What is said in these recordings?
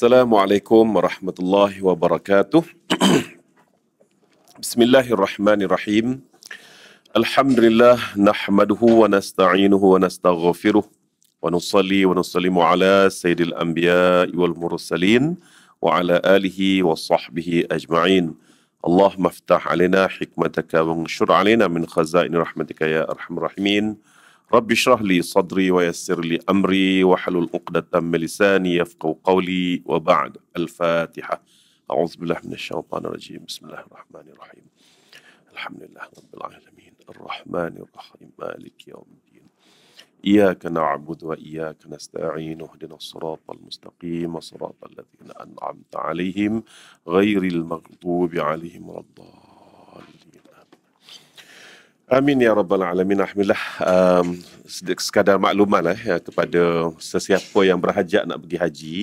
السلام عليكم ورحمة الله وبركاته بسم الله الرحمن الرحيم الحمد لله نحمده ونستعينه ونستغفره ونصلي ونسلم على سيد الأنبياء والمرسلين وعلى آله وصحبه أجمعين اللهم افتح علينا حكمتك وانشر علينا من خزائن رحمتك يا أرحم الراحمين رب اشرح لي صدري ويسر لي أمري واحلل عقدة من لساني يفقه قولي وبعد الفاتحة أعوذ بالله من الشيطان الرجيم بسم الله الرحمن الرحيم الحمد لله رب العالمين الرحمن الرحيم مالك يوم الدين إياك نعبد وإياك نستعين اهدنا الصراط المستقيم صراط الذين أنعمت عليهم غير المغضوب عليهم ولا الضالين Amin ya rabbal alamin. Alhamdulillah um, sekadar maklumat lah ya, kepada sesiapa yang berhajat nak pergi haji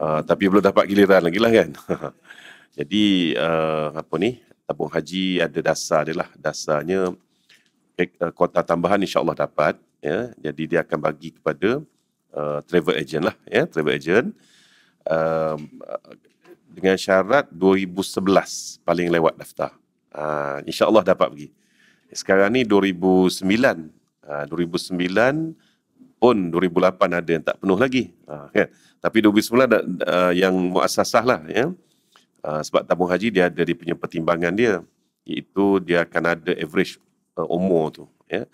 uh, tapi belum dapat giliran lagi lah kan. Jadi uh, apa ni tabung haji ada dasar dia lah. Dasarnya eh, uh, kota tambahan insyaAllah dapat. Ya. Jadi dia akan bagi kepada uh, travel agent lah. Ya, travel agent. Um, dengan syarat 2011 paling lewat daftar. Uh, insyaAllah dapat pergi. Sekarang ni 2009. 2009 ah, pun 2008 ada yang tak penuh lagi. Ah, kan? Tapi 2009 ah, yang muasasah lah. Ya. sebab tamu haji dia ada dia punya pertimbangan dia. Iaitu dia akan ada average umur tu. Ya.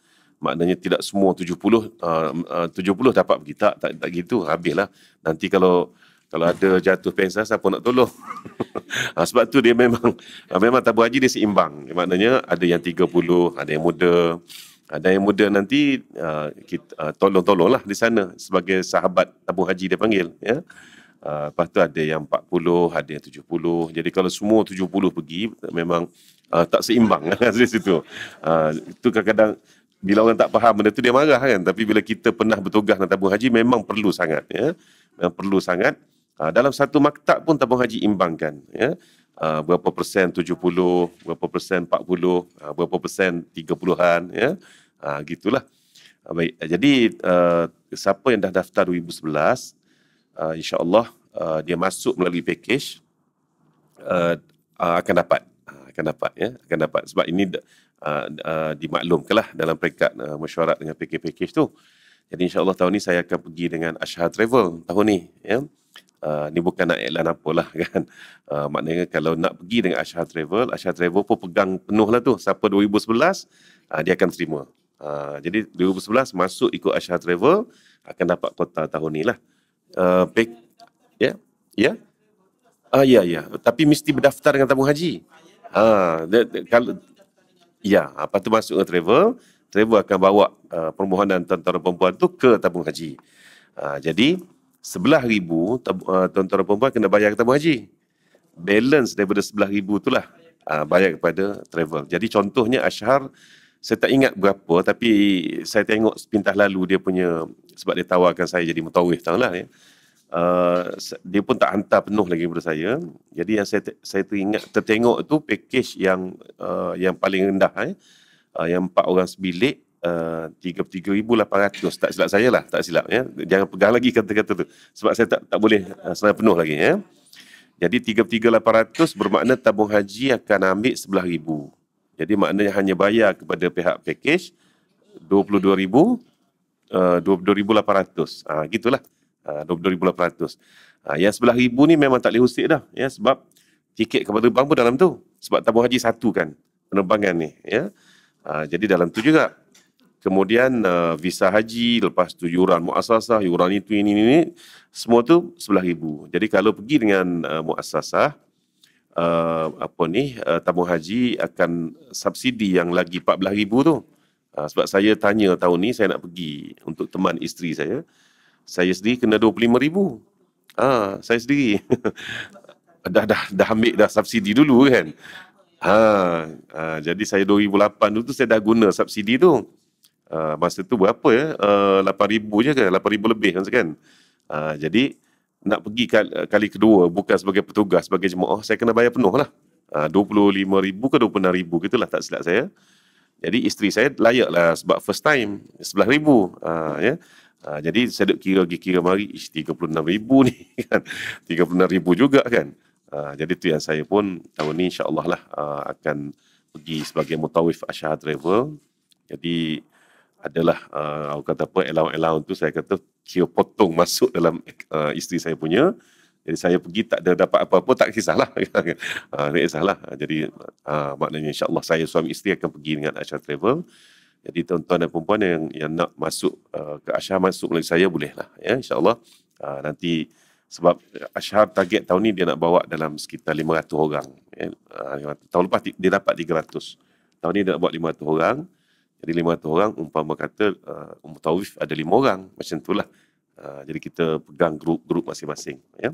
Maknanya tidak semua 70, 70 dapat pergi. Tak, tak, tak gitu. Habislah. Nanti kalau kalau ada jatuh pensel siapa nak tolong ha, sebab tu dia memang ah, memang tabung haji dia seimbang maknanya ada yang 30 ada yang muda ada yang muda nanti ha, tolong-tolonglah di sana sebagai sahabat tabung haji dia panggil ya ha, lepas tu ada yang 40 ada yang 70 jadi kalau semua 70 pergi memang Uh, tak seimbang lah di situ. Uh, itu kadang-kadang bila orang tak faham benda tu dia marah kan. Tapi bila kita pernah bertugas dalam tabung haji memang perlu sangat. Ya? Memang perlu sangat. Uh, dalam satu maktab pun tabung haji imbangkan. Ya? Uh, berapa persen 70, berapa persen empat puluh, ah, berapa persen tiga puluhan, Ya? Uh, gitulah. Uh, baik. Jadi uh, siapa yang dah daftar 2011, uh, insyaAllah uh, dia masuk melalui package, Uh, uh, akan dapat uh, akan dapat ya akan dapat sebab ini uh, uh, dimaklumkanlah dalam peringkat uh, mesyuarat dengan package-package tu jadi insyaallah tahun ni saya akan pergi dengan Ashha Travel tahun ni ya Ah, ni bukan nak iklan apalah kan. Uh, maknanya kalau nak pergi dengan Asha Travel, Asha Travel pun pegang penuh lah tu. Siapa 2011, uh, ah, dia akan terima. Uh, jadi 2011 masuk ikut Asha Travel, akan dapat kota tahun ni lah. Ya? Ya? Ah ya ya, tapi mesti berdaftar dengan tabung haji. Ha, dia, dia, kalau ya, apa tu masuk ke travel, travel akan bawa uh, permohonan tentara perempuan tu ke tabung haji. Uh, jadi sebelah ribu uh, tuan-tuan dan perempuan kena bayar ke tabung haji balance daripada sebelah ribu itulah uh, bayar kepada travel jadi contohnya Ashar saya tak ingat berapa tapi saya tengok sepintas lalu dia punya sebab dia tawarkan saya jadi mutawif tahu lah ya uh, dia pun tak hantar penuh lagi kepada saya jadi yang saya saya teringat tertengok tu package yang yang paling rendah eh yang empat orang sebilik uh, 33,800 tak silap saya lah tak silap ya jangan pegang lagi kata-kata tu sebab saya tak tak boleh uh, saya penuh lagi ya jadi 33,800 bermakna tabung haji akan ambil 11,000 jadi maknanya hanya bayar kepada pihak package 22,000 uh, 22,800 ah ha, gitulah uh, 22,800 ah ha, yang ribu ni memang tak boleh usik dah ya sebab tiket kepada bang pun dalam tu sebab tabung haji satu kan penerbangan ni ya Uh, jadi dalam tu juga kemudian uh, visa haji, lepas tu yuran muasasah, yuran itu ini ini, ini semua tu sebelah ribu. Jadi kalau pergi dengan uh, muasasah uh, apa ni uh, tabung haji akan subsidi yang lagi pak belah ribu tu. Uh, sebab saya tanya tahun ni saya nak pergi untuk teman isteri saya. Saya sendiri kena dua 25 ribu. Ah, saya sendiri. dah dah dah ambil dah subsidi dulu kan. Ha, ha, jadi saya 2008 tu saya dah guna subsidi tu. Ah, masa tu berapa ya? Uh, 8,000 je ke? Kan? 8,000 lebih kan? Uh, jadi, nak pergi kali, kali kedua bukan sebagai petugas, sebagai jemaah, saya kena bayar penuh lah. Ah, uh, 25,000 ke 26,000 gitu lah tak silap saya. Jadi, isteri saya layak lah sebab first time 11,000. Uh, ya? Yeah? Uh, jadi, saya duduk kira pergi kira mari, ish, 36,000 ni kan? 36,000 juga kan? Uh, jadi, tu yang saya pun tahun ni insyaAllah lah uh, akan pergi sebagai mutawif Asyahat Travel. Jadi, adalah uh, aku kata apa allow allow tu saya kata kira potong masuk dalam uh, isteri saya punya jadi saya pergi tak ada dapat apa-apa tak kisahlah uh, tak kisahlah jadi uh, maknanya insyaallah saya suami isteri akan pergi dengan Asha Travel jadi tuan-tuan dan perempuan yang yang nak masuk uh, ke Asha masuk melalui saya bolehlah ya insyaallah uh, nanti sebab Asha target tahun ni dia nak bawa dalam sekitar 500 orang ya. uh, tahun lepas dia dapat 300 tahun ni dia nak buat 500 orang jadi 500 orang umpama kata uh, Umar Taufif ada 5 orang macam itulah. Uh, jadi kita pegang grup-grup masing-masing ya.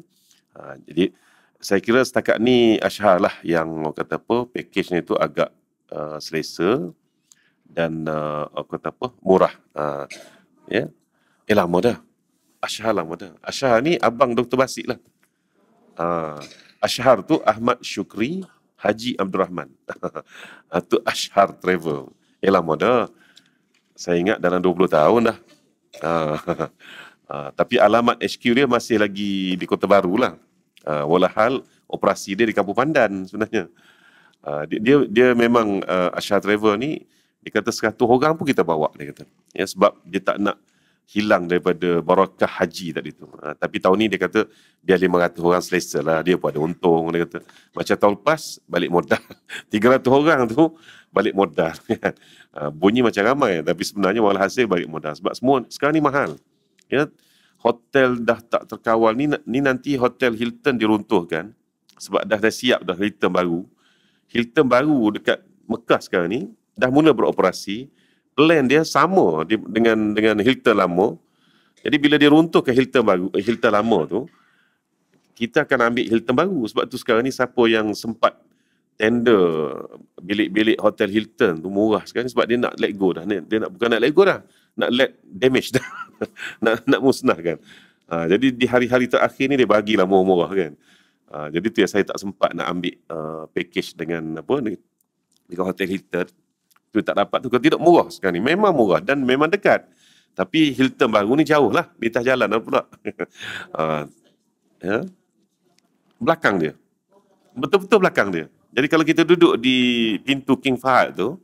Uh, jadi saya kira setakat ni Ashar lah yang kata apa package ni tu agak uh, selesa dan uh, kata apa murah. Uh, ya. Yeah. Eh lama dah. Ashar lama dah. Ashar ni abang Dr. Basik lah. Uh, Ashar tu Ahmad Syukri Haji Abdul Rahman. Itu Ashar Travel. Yalah model Saya ingat dalam 20 tahun dah ha. Tapi alamat HQ dia masih lagi di Kota Baru lah ha. Ah, Walahal operasi dia di Kampung Pandan sebenarnya ha. dia, dia, dia memang uh, Asyar Travel ni Dia kata 100 orang pun kita bawa dia kata. Ya, sebab dia tak nak hilang daripada barakah haji tadi tu. Ha, tapi tahun ni dia kata dia 500 orang selesa lah. Dia pun ada untung. Dia kata macam tahun lepas balik modal. 300 orang tu balik modal. ha, bunyi macam ramai. Tapi sebenarnya walau hasil balik modal. Sebab semua sekarang ni mahal. Ya, hotel dah tak terkawal. Ni, ni nanti hotel Hilton diruntuhkan. Sebab dah, dah siap dah Hilton baru. Hilton baru dekat Mekah sekarang ni. Dah mula beroperasi blend dia sama dengan dengan Hilton lama. Jadi bila dia runtuh ke Hilton baru, eh, Hilton lama tu, kita akan ambil Hilton baru. Sebab tu sekarang ni siapa yang sempat tender bilik-bilik hotel Hilton tu murah sekarang ni sebab dia nak let go dah. Dia nak bukan nak let go dah, nak let damage dah. nak nak musnahkan. Ha, jadi di hari-hari terakhir ni dia bagilah murah-murah kan. Ha, jadi tu yang saya tak sempat nak ambil uh, package dengan apa ni dengan hotel Hilton tu tak dapat tu kalau tidak murah sekarang ni memang murah dan memang dekat tapi Hilton baru ni jauh lah lintas jalan lah pula ha. ya. belakang dia betul-betul belakang dia jadi kalau kita duduk di pintu King Fahad tu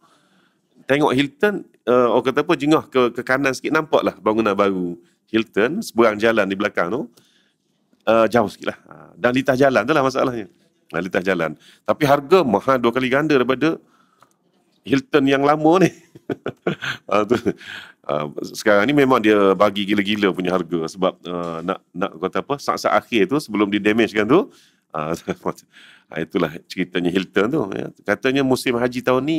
tengok Hilton uh, orang kata apa jengah ke, ke kanan sikit nampak lah bangunan baru Hilton seberang jalan di belakang tu uh, jauh sikit lah ah, dan lintas jalan tu lah masalahnya lintas jalan tapi harga mahal dua kali ganda daripada Hilton yang lama ni. Ah, ah, sekarang ni memang dia bagi gila-gila punya harga sebab ah, nak nak kata apa saat-saat akhir tu sebelum di damage kan tu. itulah ceritanya Hilton tu. Ya, katanya musim haji tahun ni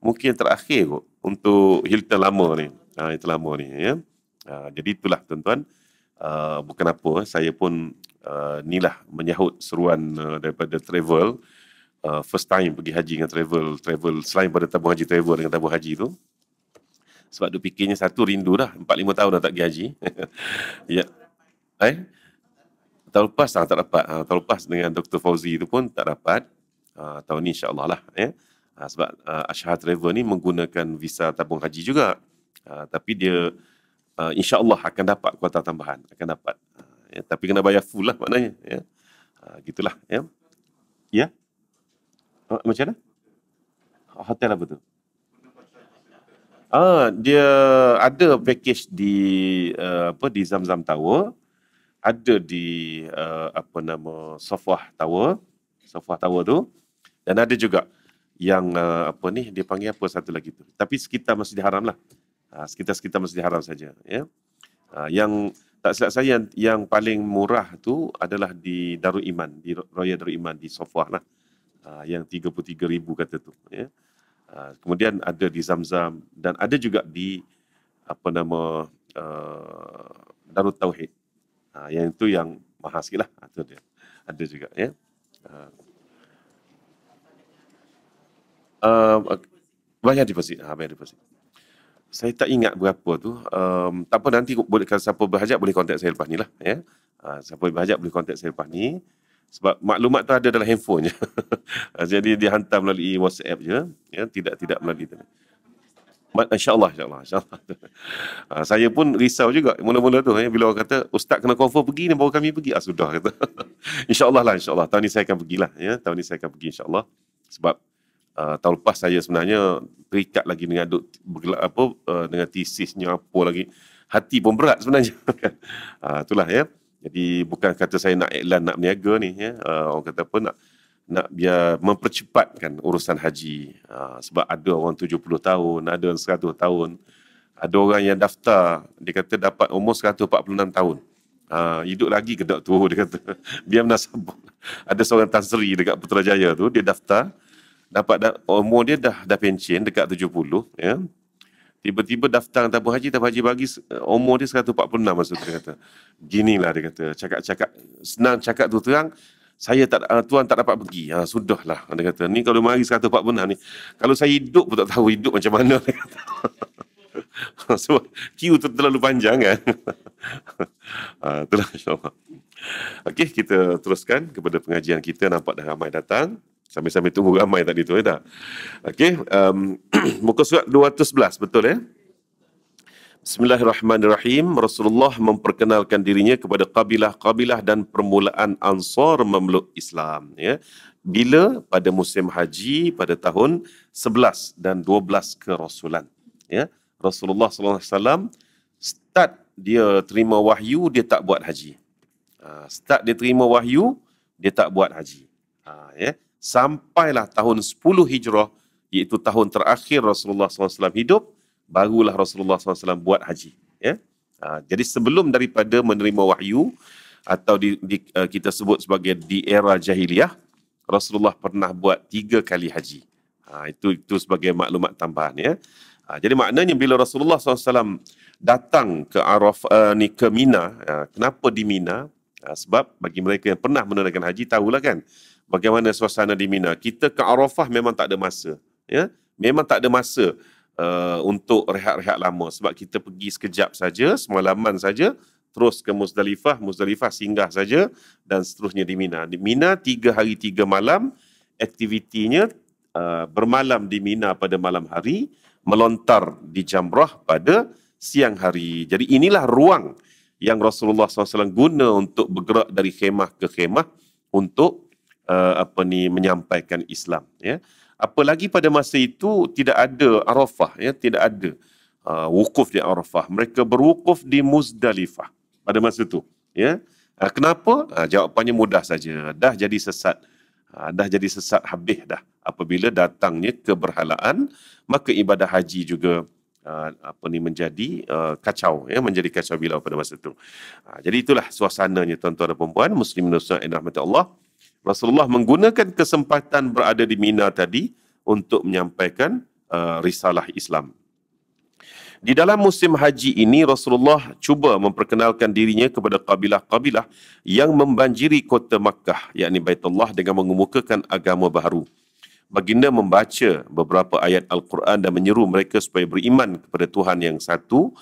mungkin terakhir kot untuk Hilton lama ni. Ha, itu lama ni. Ya. jadi itulah tuan-tuan. bukan apa, saya pun uh, inilah menyahut seruan daripada travel. Uh, uh, first time pergi haji dengan travel travel selain pada tabung haji travel dengan tabung haji tu sebab tu fikirnya satu rindu dah 4 5 tahun dah tak pergi haji ya eh tahun lepas ah, tak dapat uh, ah, tahun lepas dengan Dr Fauzi tu pun tak dapat uh, tahun ni insyaallah lah ya eh? uh, sebab uh, Ashha Travel ni menggunakan visa tabung haji juga uh, tapi dia uh, insyaallah akan dapat kuota tambahan akan dapat uh, ya? tapi kena bayar full lah maknanya ya uh, gitulah ya ya yeah? Ha, macam mana? Hotel apa tu? Ah, dia ada package di uh, apa di Zamzam Tower, ada di uh, apa nama Sofwah Tower, Sofwah Tower tu dan ada juga yang uh, apa ni dia panggil apa satu lagi tu. Tapi sekitar masih diharam lah. Uh, sekitar-sekitar masih diharam saja, ya. Yeah? Ha, yang tak silap saya yang, yang paling murah tu adalah di Darul Iman, di Royal Darul Iman di Sofwah lah uh, yang 33 ribu kata tu. Ya. Ah, kemudian ada di Zamzam dan ada juga di apa nama uh, Darut Tauhid. Uh, yang itu yang mahal sikit lah. Itu dia. Ada juga. Ya. Uh, bayar deposit. Ha, bayar deposit. Saya tak ingat berapa tu. Um, tak apa nanti boleh, kalau siapa berhajat boleh kontak saya lepas ni lah. Ya. Uh, siapa berhajat boleh kontak saya lepas ni sebab maklumat tu ada dalam handphone je. Ah, jadi dia hantar melalui WhatsApp je, ya, tidak tidak melalui internet. InsyaAllah, insyaAllah. Insya ha, ah, saya pun risau juga mula-mula tu. Eh, bila orang kata, Ustaz kena confirm pergi ni, baru kami pergi. Ah, sudah kata. InsyaAllah lah, insyaAllah. Tahun ni saya akan pergilah. Ya. Tahun ni saya akan pergi, insyaAllah. Sebab uh, tahun lepas saya sebenarnya terikat lagi dengan duk, bergela, apa uh, dengan tesisnya apa lagi. Hati pun berat sebenarnya. uh, itulah ya. Jadi bukan kata saya nak iklan nak berniaga ni ya. Uh, orang kata apa nak nak biar mempercepatkan urusan haji. Uh, sebab ada orang 70 tahun, ada orang 100 tahun. Ada orang yang daftar dia kata dapat umur 146 tahun. Ah uh, hidup lagi ke tak tua dia kata. biar nasab. Ada seorang Tan Sri dekat Putrajaya tu dia daftar dapat umur dia dah dah pencen dekat 70 ya. Tiba-tiba daftar tanpa haji, tanpa haji bagi eh, umur dia 146 masa dia kata. Ginilah dia kata, cakap-cakap, senang cakap tu terang, saya tak, ah, tuan tak dapat pergi. Ha, sudahlah, dia kata. Ni kalau mari 146 ni, kalau saya hidup pun tak tahu hidup macam mana, dia kata. Ah, sebab kiu tu terlalu panjang kan. ha, itulah insyaAllah. Okey, kita teruskan kepada pengajian kita. Nampak dah ramai datang. Sambil-sambil tunggu ramai tadi tu, ya tak? Okey, um, muka surat 211, betul ya? Bismillahirrahmanirrahim. Rasulullah memperkenalkan dirinya kepada kabilah-kabilah dan permulaan ansar memeluk Islam. Ya. Bila? Pada musim haji, pada tahun 11 dan 12 kerasulan. Ya. Rasulullah SAW start dia terima wahyu, dia tak buat haji. Uh, start dia terima wahyu, dia tak buat haji. Uh, ya. Yeah sampailah tahun 10 Hijrah iaitu tahun terakhir Rasulullah SAW hidup barulah Rasulullah SAW buat haji ya ha, jadi sebelum daripada menerima wahyu atau di, di, eh, kita sebut sebagai di era jahiliyah Rasulullah pernah buat tiga kali haji ha, itu itu sebagai maklumat tambahan ya ha, jadi maknanya bila Rasulullah SAW datang ke Arafah uh, ni ke Mina uh, kenapa di Mina Ah, sebab bagi mereka yang pernah menunaikan haji, tahulah kan bagaimana suasana di Mina. Kita ke Arafah memang tak ada masa. Ya? Memang tak ada masa uh, untuk rehat-rehat lama. Sebab kita pergi sekejap saja, semalaman saja, terus ke Muzdalifah, Muzdalifah singgah saja dan seterusnya di Mina. Di Mina, tiga hari, tiga malam, aktivitinya uh, bermalam di Mina pada malam hari, melontar di Jamrah pada siang hari. Jadi inilah ruang yang Rasulullah SAW guna untuk bergerak dari khemah ke khemah untuk uh, apa ni menyampaikan Islam ya apalagi pada masa itu tidak ada Arafah ya tidak ada uh, wukuf di Arafah mereka berwukuf di Muzdalifah pada masa itu ya uh, kenapa uh, jawapannya mudah saja dah jadi sesat uh, dah jadi sesat habis dah apabila datangnya keberhalaan maka ibadah haji juga uh, apa ni menjadi uh, kacau ya menjadi kacau bila pada masa itu. Uh, ah, jadi itulah suasananya tuan-tuan dan puan-puan muslimin dan rahmatullah Allah. Rasulullah menggunakan kesempatan berada di Mina tadi untuk menyampaikan uh, risalah Islam. Di dalam musim haji ini Rasulullah cuba memperkenalkan dirinya kepada kabilah-kabilah yang membanjiri kota Makkah yakni Baitullah dengan mengemukakan agama baru baginda membaca beberapa ayat Al-Quran dan menyeru mereka supaya beriman kepada Tuhan yang satu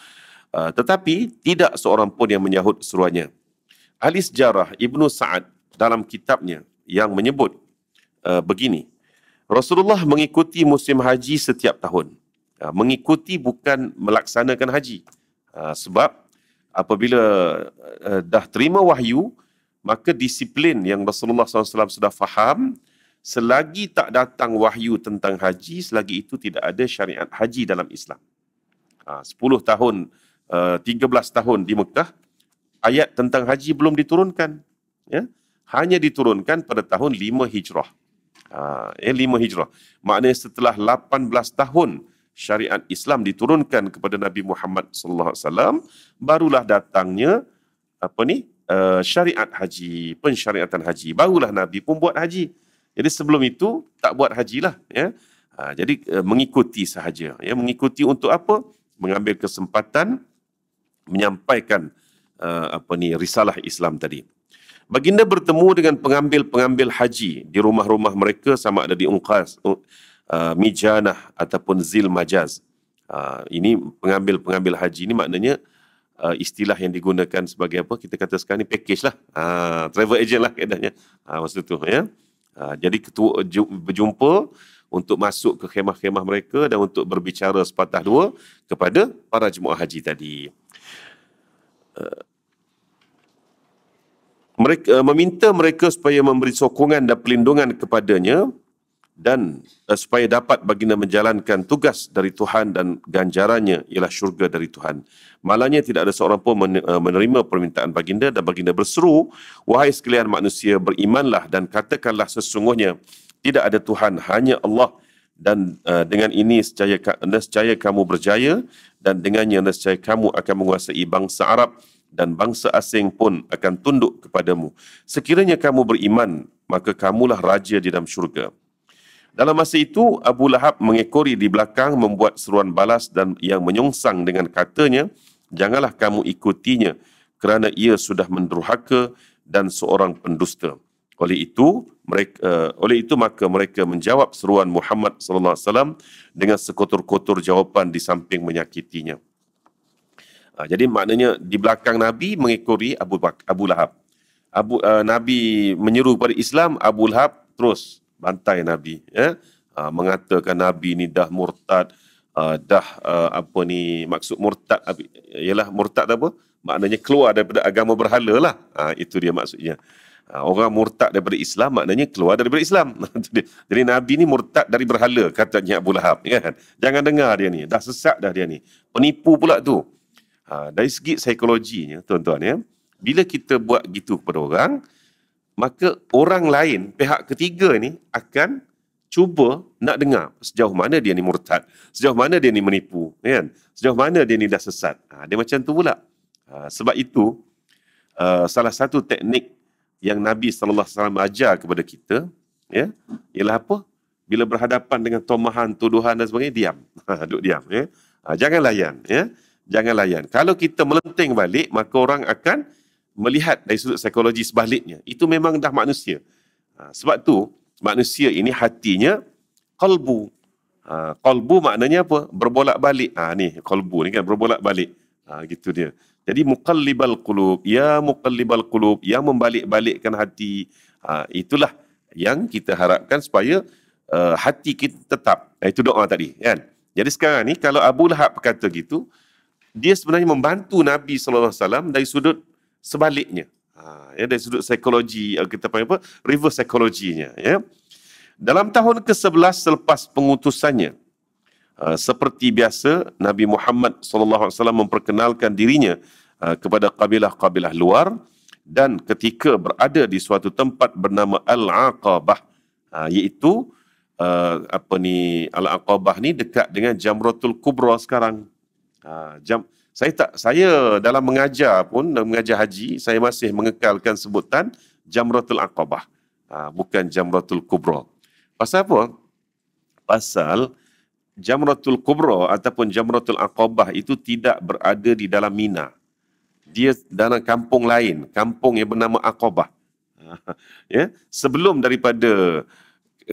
uh, tetapi tidak seorang pun yang menyahut seruannya. Ahli sejarah Ibnu Sa'ad dalam kitabnya yang menyebut uh, begini Rasulullah mengikuti musim haji setiap tahun. Uh, mengikuti bukan melaksanakan haji. Uh, sebab apabila uh, dah terima wahyu maka disiplin yang Rasulullah SAW sudah faham selagi tak datang wahyu tentang haji, selagi itu tidak ada syariat haji dalam Islam. Ha, sepuluh tahun, eh, tiga belas tahun di Mekah, ayat tentang haji belum diturunkan. Ya? Hanya diturunkan pada tahun lima Hijrah. Ha, eh, lima Hijrah. Maknanya setelah lapan belas tahun syariat Islam diturunkan kepada Nabi Muhammad SAW, barulah datangnya apa ni uh, syariat haji pensyariatan haji barulah nabi pun buat haji jadi sebelum itu tak buat haji lah. Ya. Ha, jadi uh, mengikuti sahaja. Ya. Mengikuti untuk apa? Mengambil kesempatan menyampaikan uh, apa ni risalah Islam tadi. Baginda bertemu dengan pengambil-pengambil haji di rumah-rumah mereka sama ada di ungkas, uh, eh, Mijanah ataupun Zil Majaz. Uh, ha, ini pengambil-pengambil haji ini maknanya uh, istilah yang digunakan sebagai apa? Kita kata sekarang ni package lah. Uh, travel agent lah keadaannya. Uh, ha, maksud tu ya. Yeah. Ha, jadi ketua berjumpa untuk masuk ke khemah-khemah mereka dan untuk berbicara sepatah dua kepada para jemaah haji tadi. Eh, mereka eh, meminta mereka supaya memberi sokongan dan perlindungan kepadanya dan uh, supaya dapat baginda menjalankan tugas dari Tuhan dan ganjarannya ialah syurga dari Tuhan. Malahnya tidak ada seorang pun eh, menerima permintaan baginda dan baginda berseru, wahai sekalian manusia berimanlah dan katakanlah sesungguhnya tidak ada Tuhan hanya Allah dan uh, dengan ini secaya nescaya kamu berjaya dan dengannya nescaya kamu akan menguasai bangsa Arab dan bangsa asing pun akan tunduk kepadamu. Sekiranya kamu beriman, maka kamulah raja di dalam syurga. Dalam masa itu, Abu Lahab mengekori di belakang membuat seruan balas dan yang menyongsang dengan katanya, janganlah kamu ikutinya kerana ia sudah menderhaka dan seorang pendusta. Oleh itu, mereka, uh, eh, oleh itu maka mereka menjawab seruan Muhammad sallallahu alaihi wasallam dengan sekotor-kotor jawapan di samping menyakitinya. Uh, jadi maknanya di belakang Nabi mengikuti Abu Abu Lahab. Abu uh, Nabi menyeru kepada Islam, Abu Lahab terus bantai Nabi. Ya? Ha, mengatakan Nabi ni dah murtad, uh, dah uh, apa ni, maksud murtad, ialah murtad apa? Maknanya keluar daripada agama berhala lah. Ha, itu dia maksudnya. Ha, orang murtad daripada Islam, maknanya keluar daripada Islam. Jadi Nabi ni murtad dari berhala, katanya Abu Lahab. Ya kan? Jangan dengar dia ni, dah sesat dah dia ni. Penipu pula tu. Ha, dari segi psikologinya, tuan-tuan ya. Bila kita buat gitu kepada orang, maka orang lain, pihak ketiga ni akan cuba nak dengar sejauh mana dia ni murtad, sejauh mana dia ni menipu, ya kan? sejauh mana dia ni dah sesat. Ha, dia macam tu pula. Ha, sebab itu, uh, salah satu teknik yang Nabi Sallallahu SAW ajar kepada kita, ya, ialah apa? Bila berhadapan dengan tomahan, tuduhan dan sebagainya, diam. Duduk ha, diam. Ya. Ha, jangan layan. Ya. Jangan layan. Kalau kita melenting balik, maka orang akan melihat dari sudut psikologi sebaliknya. Itu memang dah manusia. Ha, sebab tu manusia ini hatinya kalbu. Kalbu ha, maknanya apa? Berbolak-balik. Ah ni kalbu ni kan berbolak-balik. Ah gitu dia. Jadi muqallibal kulub, ya muqallibal kulub yang membalik-balikkan hati. itulah yang kita harapkan supaya uh, hati kita tetap. Itu doa tadi kan. Jadi sekarang ni kalau Abu Lahab berkata gitu, dia sebenarnya membantu Nabi sallallahu alaihi wasallam dari sudut sebaliknya. Ha, ya, dari sudut psikologi, eh, kita panggil apa? Reverse psikologinya. Ya. Dalam tahun ke-11 selepas pengutusannya, uh, seperti biasa Nabi Muhammad SAW memperkenalkan dirinya uh, kepada kabilah-kabilah luar dan ketika berada di suatu tempat bernama Al-Aqabah uh, iaitu uh, apa ni Al-Aqabah ni dekat dengan Jamratul Kubra sekarang. Uh, jam, saya tak saya dalam mengajar pun dalam mengajar haji saya masih mengekalkan sebutan Jamratul Aqabah. Ha, bukan Jamratul Kubra. Pasal apa? Pasal Jamratul Kubra ataupun Jamratul Aqabah itu tidak berada di dalam Mina. Dia dalam kampung lain, kampung yang bernama Aqabah. ya, sebelum daripada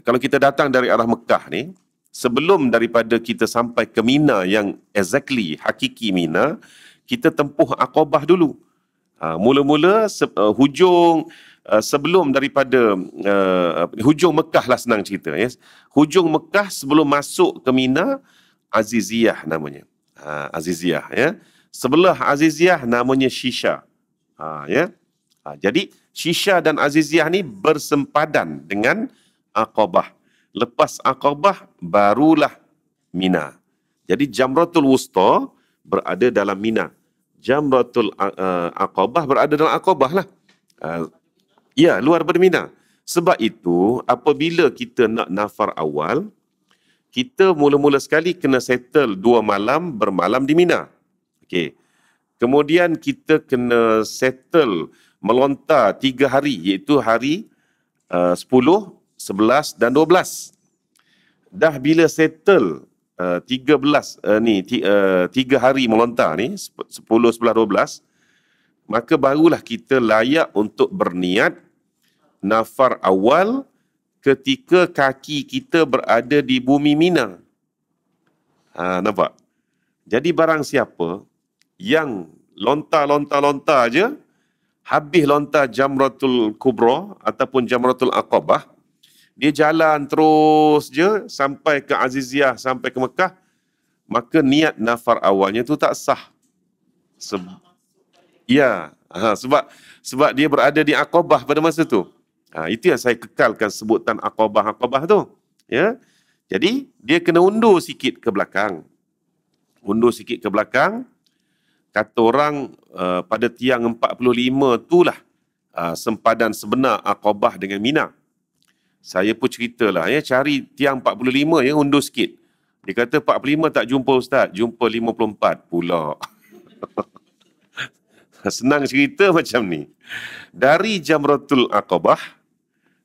kalau kita datang dari arah Mekah ni, sebelum daripada kita sampai ke Mina yang exactly hakiki Mina, kita tempuh Aqabah dulu. Ha, mula-mula uh, hujung uh, sebelum daripada uh, hujung Mekah lah senang cerita Yes. Hujung Mekah sebelum masuk ke Mina Aziziyah namanya. Ha, Aziziyah ya. Sebelah Aziziyah namanya Shisha. Ha, ya. Ha, jadi Shisha dan Aziziyah ni bersempadan dengan Aqabah lepas Aqabah barulah Mina. Jadi Jamratul Wusta berada dalam Mina. Jamratul uh, uh, Aqabah berada dalam Aqabah lah. Uh, ya, luar daripada Mina. Sebab itu, apabila kita nak nafar awal, kita mula-mula sekali kena settle dua malam bermalam di Mina. Okey. Kemudian kita kena settle melontar tiga hari iaitu hari uh, 11 dan 12. Dah bila settle uh, 13 uh, ni tiga, uh, eh, tiga hari melontar ni 10 11 12 maka barulah kita layak untuk berniat nafar awal ketika kaki kita berada di bumi Mina. Ha, nampak? Jadi barang siapa yang lontar-lontar-lontar aja habis lontar Jamratul Kubra ataupun Jamratul Aqabah, dia jalan terus je sampai ke Aziziyah, sampai ke Mekah, maka niat nafar awalnya tu tak sah. Se- ya, ha, sebab sebab dia berada di Aqabah pada masa tu. Ha, itu yang saya kekalkan sebutan Aqabah-Aqabah tu. Ya. Jadi, dia kena undur sikit ke belakang. Undur sikit ke belakang. Kata orang uh, pada tiang 45 tu lah uh, sempadan sebenar Aqabah dengan Minah saya pun ceritalah ya cari tiang 45 ya undur sikit dia kata 45 tak jumpa ustaz jumpa 54 pula senang cerita macam ni dari jamratul aqabah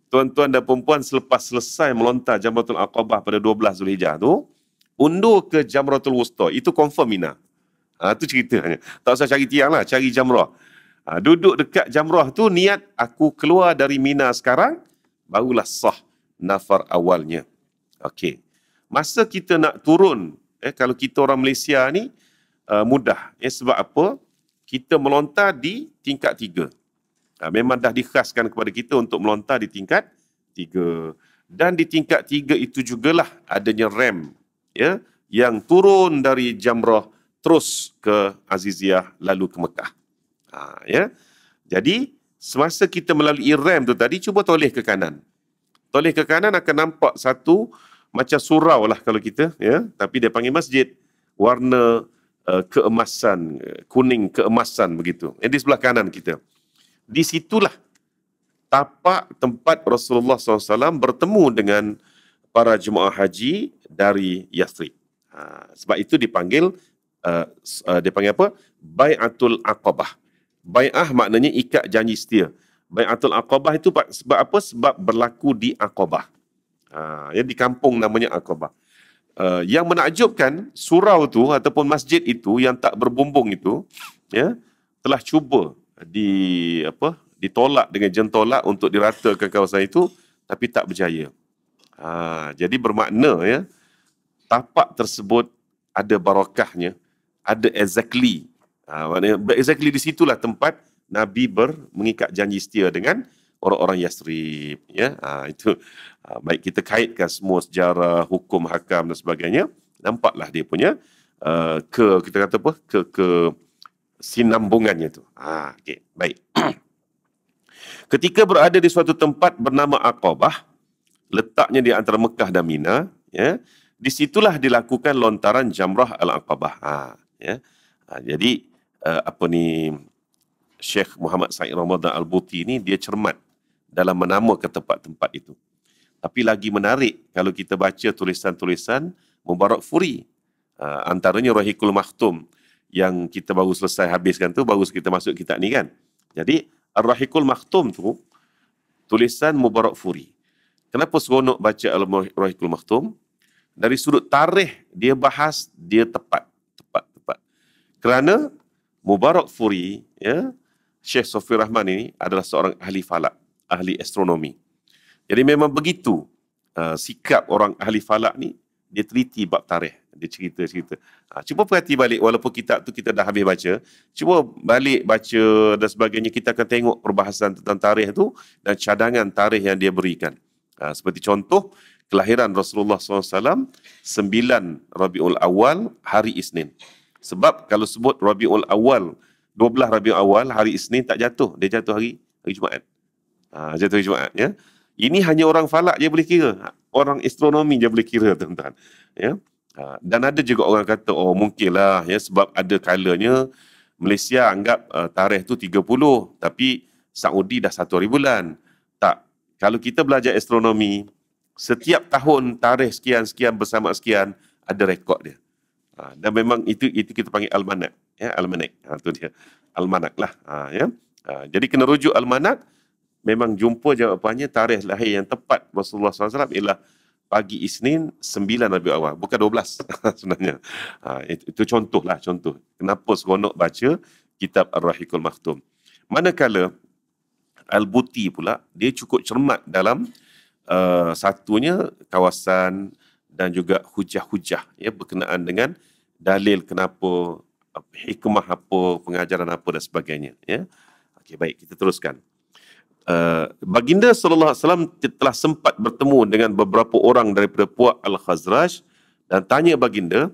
tuan-tuan dan perempuan selepas selesai melontar jamratul aqabah pada 12 Zulhijjah tu undur ke jamratul wusta itu confirm Itu ha, tu ceritanya tak usah cari tiang lah cari jamrah ha, duduk dekat jamrah tu niat aku keluar dari mina sekarang barulah sah nafar awalnya. Okey. Masa kita nak turun, eh, kalau kita orang Malaysia ni, uh, mudah. Eh, sebab apa? Kita melontar di tingkat tiga. Uh, memang dah dikhaskan kepada kita untuk melontar di tingkat tiga. Dan di tingkat tiga itu jugalah adanya rem ya, yang turun dari Jamrah terus ke Aziziyah lalu ke Mekah. Ha, ya. Jadi, semasa kita melalui rem tu tadi, cuba toleh ke kanan. Toleh ke kanan akan nampak satu macam surau lah kalau kita, ya. Tapi dia panggil masjid. Warna uh, keemasan, kuning keemasan begitu. Yang di sebelah kanan kita. Di situlah tapak tempat Rasulullah SAW bertemu dengan para jemaah haji dari Yathrib. Ha, sebab itu dipanggil uh, uh, dipanggil apa? Bayatul Aqabah. Bayah maknanya ikat janji setia. Bayatul Aqabah itu sebab apa? Sebab berlaku di Aqabah. Ha, ya, di kampung namanya Aqabah. Uh, yang menakjubkan surau tu ataupun masjid itu yang tak berbumbung itu ya telah cuba di apa ditolak dengan jentolak untuk diratakan kawasan itu tapi tak berjaya. Ha, jadi bermakna ya tapak tersebut ada barakahnya, ada exactly Ha, maknanya exactly di situlah tempat Nabi ber mengikat janji setia dengan orang-orang Yasrib ya aa, ha, itu aa, ha, baik kita kaitkan semua sejarah hukum hakam dan sebagainya nampaklah dia punya aa, uh, ke kita kata apa ke ke sinambungannya tu ah okey baik ketika berada di suatu tempat bernama Aqabah letaknya di antara Mekah dan Mina ya di situlah dilakukan lontaran jamrah al-Aqabah ha ya aa, jadi uh, apa ni Sheikh Muhammad Said Ramadan Al-Buti ni dia cermat dalam menamakan tempat-tempat itu. Tapi lagi menarik kalau kita baca tulisan-tulisan Mubarak Furi. Uh, antaranya Rahikul Maktum yang kita baru selesai habiskan tu baru kita masuk kitab ni kan. Jadi Ar-Rahikul Maktum tu tulisan Mubarak Furi. Kenapa seronok baca Al-Rahikul Maktum? Dari sudut tarikh dia bahas dia tepat. Tepat, tepat. Kerana Mubarak Furi, ya, Syekh Sofi Rahman ini adalah seorang ahli falak, ahli astronomi. Jadi memang begitu uh, sikap orang ahli falak ni, dia teliti bab tarikh, dia cerita-cerita. Ha, cuba perhati balik, walaupun kitab tu kita dah habis baca, cuba balik baca dan sebagainya, kita akan tengok perbahasan tentang tarikh tu dan cadangan tarikh yang dia berikan. Ha, seperti contoh, kelahiran Rasulullah SAW, 9 Rabiul Awal, hari Isnin. Sebab kalau sebut Rabiul Awal, 12 Rabiul Awal, hari Isnin tak jatuh. Dia jatuh hari, hari Jumaat. Ha, jatuh hari Jumaat. Ya. Ini hanya orang falak je boleh kira. Orang astronomi je boleh kira, tuan-tuan. Ya. Ha, dan ada juga orang kata, oh mungkinlah ya, sebab ada kalanya Malaysia anggap uh, tarikh tu 30 tapi Saudi dah satu hari bulan. Tak. Kalau kita belajar astronomi, setiap tahun tarikh sekian-sekian bersama sekian ada rekod dia. Ha, dan memang itu itu kita panggil almanak. Ya, almanak. Ha, itu dia. Almanak lah. Ha, ya. Ha, jadi kena rujuk almanak. Memang jumpa jawapannya tarikh lahir yang tepat Rasulullah SAW ialah pagi Isnin 9 Rabiul Awal. Bukan 12 sebenarnya. Ha, itu, itu contoh lah contoh. Kenapa seronok baca kitab Ar-Rahikul Maktum. Manakala Al-Buti pula dia cukup cermat dalam uh, satunya kawasan dan juga hujah-hujah ya berkenaan dengan dalil kenapa hikmah apa pengajaran apa dan sebagainya ya okey baik kita teruskan Uh, baginda sallallahu alaihi wasallam telah sempat bertemu dengan beberapa orang daripada puak al-Khazraj dan tanya baginda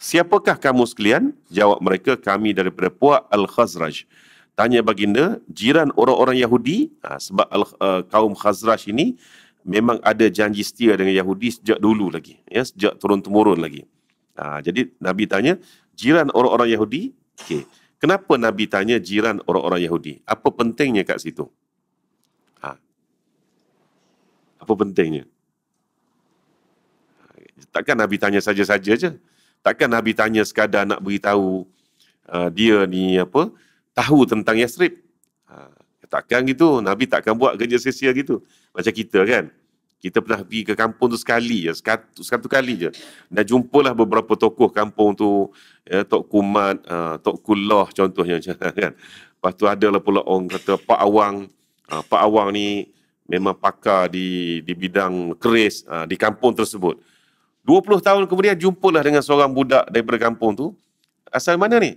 siapakah kamu sekalian jawab mereka kami daripada puak al-Khazraj tanya baginda jiran orang-orang Yahudi ha, sebab uh, kaum Khazraj ini memang ada janji setia dengan Yahudi sejak dulu lagi ya sejak turun temurun lagi Ha, jadi Nabi tanya jiran orang-orang Yahudi. Okey. Kenapa Nabi tanya jiran orang-orang Yahudi? Apa pentingnya kat situ? Ha. Apa pentingnya? Ha, takkan Nabi tanya saja-saja je. Takkan Nabi tanya sekadar nak beritahu uh, dia ni apa tahu tentang Yasrib. Ha. Takkan gitu. Nabi takkan buat kerja sia gitu. Macam kita kan. Kita pernah pergi ke kampung tu sekali je, satu, satu kali je. Dan jumpalah beberapa tokoh kampung tu, ya, Tok Kumat, uh, Tok Kuloh contohnya. Kan? Lepas tu ada lah pula orang kata Pak Awang, uh, Pak Awang ni memang pakar di di bidang keris uh, di kampung tersebut. 20 tahun kemudian jumpalah dengan seorang budak daripada kampung tu. Asal mana ni?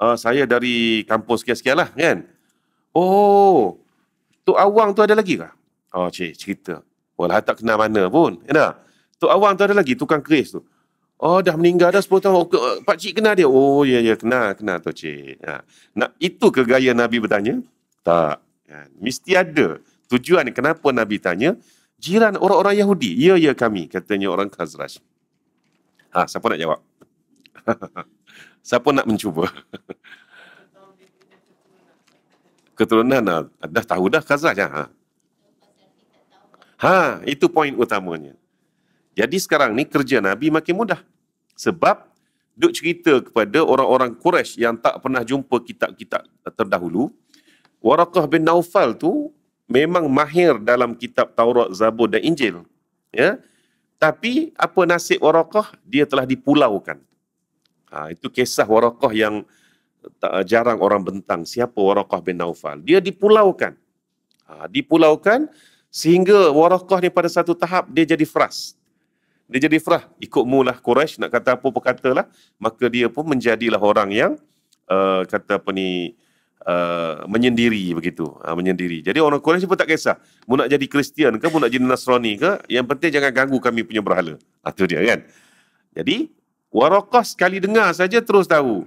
Uh, saya dari kampung sekian-sekian lah kan. Oh, Tok Awang tu ada lagi kah? Oh cik, cerita. Walah tak kenal mana pun. Ya dah. Tok Awang tu ada lagi tukang keris tu. Oh dah meninggal dah 10 tahun. Oh, Pak cik kenal dia. Oh ya ya kenal kenal tu cik. Ha. Nah, itu ke gaya Nabi bertanya? Tak. Ya. Mesti ada tujuan kenapa Nabi tanya jiran orang-orang Yahudi. Ya ya kami katanya orang Khazraj. Ha siapa nak jawab? siapa nak mencuba? keturunan ha. dah tahu dah Khazraj ha. Ya? Ha, itu poin utamanya. Jadi sekarang ni kerja Nabi makin mudah. Sebab duk cerita kepada orang-orang Quraisy yang tak pernah jumpa kitab-kitab terdahulu, Waraqah bin Naufal tu memang mahir dalam kitab Taurat, Zabur dan Injil. Ya. Tapi apa nasib Waraqah? Dia telah dipulaukan. Ha, itu kisah Waraqah yang tak, jarang orang bentang. Siapa Waraqah bin Naufal? Dia dipulaukan. Ha, dipulaukan, dipulaukan, Sehingga warakah ni pada satu tahap dia jadi fras. Dia jadi fras. Ikut mulah Quraisy nak kata apa pun lah Maka dia pun menjadilah orang yang uh, kata apa ni uh, menyendiri begitu. Uh, menyendiri. Jadi orang Quraisy pun tak kisah. Mu nak jadi Kristian ke, mu nak jadi Nasrani ke. Yang penting jangan ganggu kami punya berhala. Itu ah, dia kan. Jadi warakah sekali dengar saja terus tahu.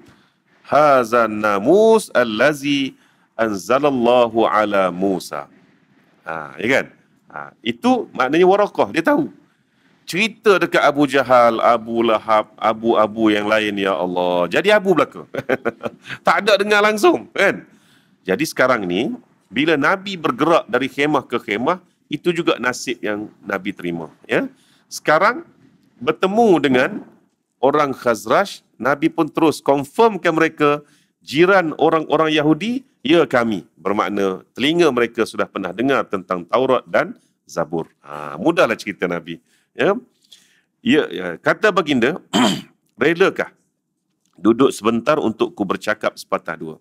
Hazan namus allazi anzalallahu ala Musa. Ha, ya kan? Ha, itu maknanya warakah. Dia tahu. Cerita dekat Abu Jahal, Abu Lahab, Abu-Abu yang lain, Ya Allah. Jadi Abu belaka. tak ada dengar langsung. Kan? Jadi sekarang ni, bila Nabi bergerak dari khemah ke khemah, itu juga nasib yang Nabi terima. Ya? Sekarang, bertemu dengan orang Khazraj, Nabi pun terus confirmkan mereka, jiran orang-orang Yahudi, ya kami. Bermakna telinga mereka sudah pernah dengar tentang Taurat dan Zabur. Ha, mudahlah cerita Nabi. Ya, ya, ya. kata baginda, relakah duduk sebentar untuk ku bercakap sepatah dua?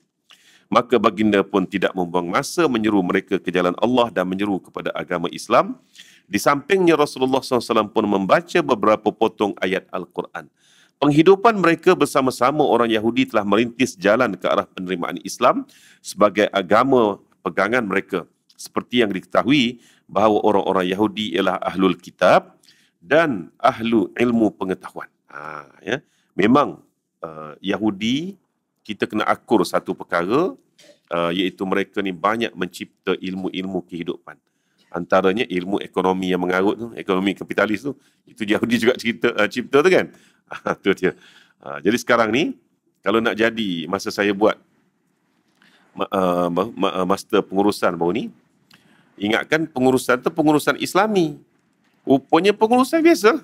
Maka baginda pun tidak membuang masa menyeru mereka ke jalan Allah dan menyeru kepada agama Islam. Di sampingnya Rasulullah SAW pun membaca beberapa potong ayat Al-Quran. Penghidupan mereka bersama-sama orang Yahudi telah merintis jalan ke arah penerimaan Islam sebagai agama pegangan mereka. Seperti yang diketahui bahawa orang-orang Yahudi ialah ahlul kitab dan ahlu ilmu pengetahuan. Ha, ya. Memang uh, Yahudi kita kena akur satu perkara uh, iaitu mereka ni banyak mencipta ilmu-ilmu kehidupan antaranya ilmu ekonomi yang mengarut tu, ekonomi kapitalis tu, itu Yahudi juga cipta, uh, eh, cipta tu kan? Itu ah, dia. Uh, jadi sekarang ni, kalau nak jadi masa saya buat uh, master pengurusan baru ni, ingatkan pengurusan tu pengurusan Islami. Rupanya pengurusan biasa.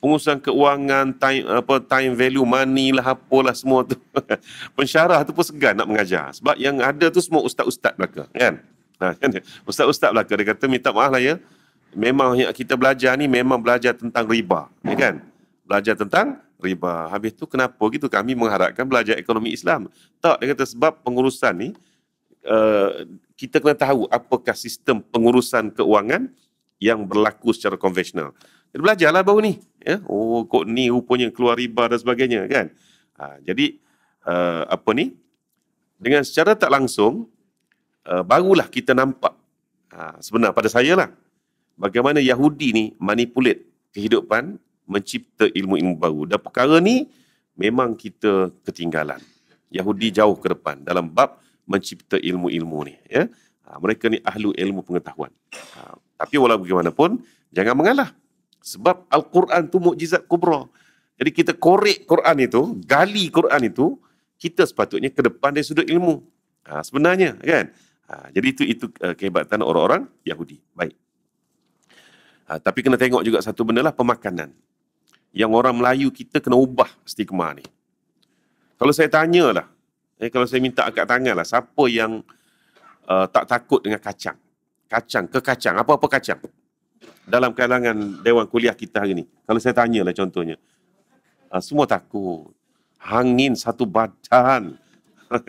Pengurusan keuangan, time, apa, time value, money lah, apalah semua tu. Pensyarah tu pun segan nak mengajar. Sebab yang ada tu semua ustaz-ustaz mereka, kan? Nah, kan? Ustaz-ustaz belaka dia kata minta maaf lah ya. Memang yang kita belajar ni memang belajar tentang riba. Ya kan? Belajar tentang riba. Habis tu kenapa gitu kami mengharapkan belajar ekonomi Islam. Tak, dia kata sebab pengurusan ni uh, kita kena tahu apakah sistem pengurusan keuangan yang berlaku secara konvensional. Jadi belajarlah baru ni. Ya? Oh kok ni rupanya keluar riba dan sebagainya kan. Ha, jadi uh, apa ni? Dengan secara tak langsung uh, barulah kita nampak uh, ha, sebenarnya pada saya lah bagaimana Yahudi ni manipulat kehidupan mencipta ilmu-ilmu baru dan perkara ni memang kita ketinggalan Yahudi jauh ke depan dalam bab mencipta ilmu-ilmu ni ya ha, mereka ni ahlu ilmu pengetahuan ha, tapi walau bagaimanapun jangan mengalah sebab al-Quran tu mukjizat kubra jadi kita korek Quran itu gali Quran itu kita sepatutnya ke depan dari sudut ilmu ha, sebenarnya kan Ha, jadi itu itu uh, kehebatan orang-orang Yahudi. Baik. Ha, tapi kena tengok juga satu benda lah, pemakanan. Yang orang Melayu kita kena ubah stigma ni. Kalau saya tanyalah, eh, kalau saya minta angkat tangan lah, siapa yang uh, tak takut dengan kacang? Kacang ke kacang? Apa-apa kacang? Dalam kalangan Dewan Kuliah kita hari ni. Kalau saya tanya lah contohnya. Uh, semua takut. Hangin satu badan.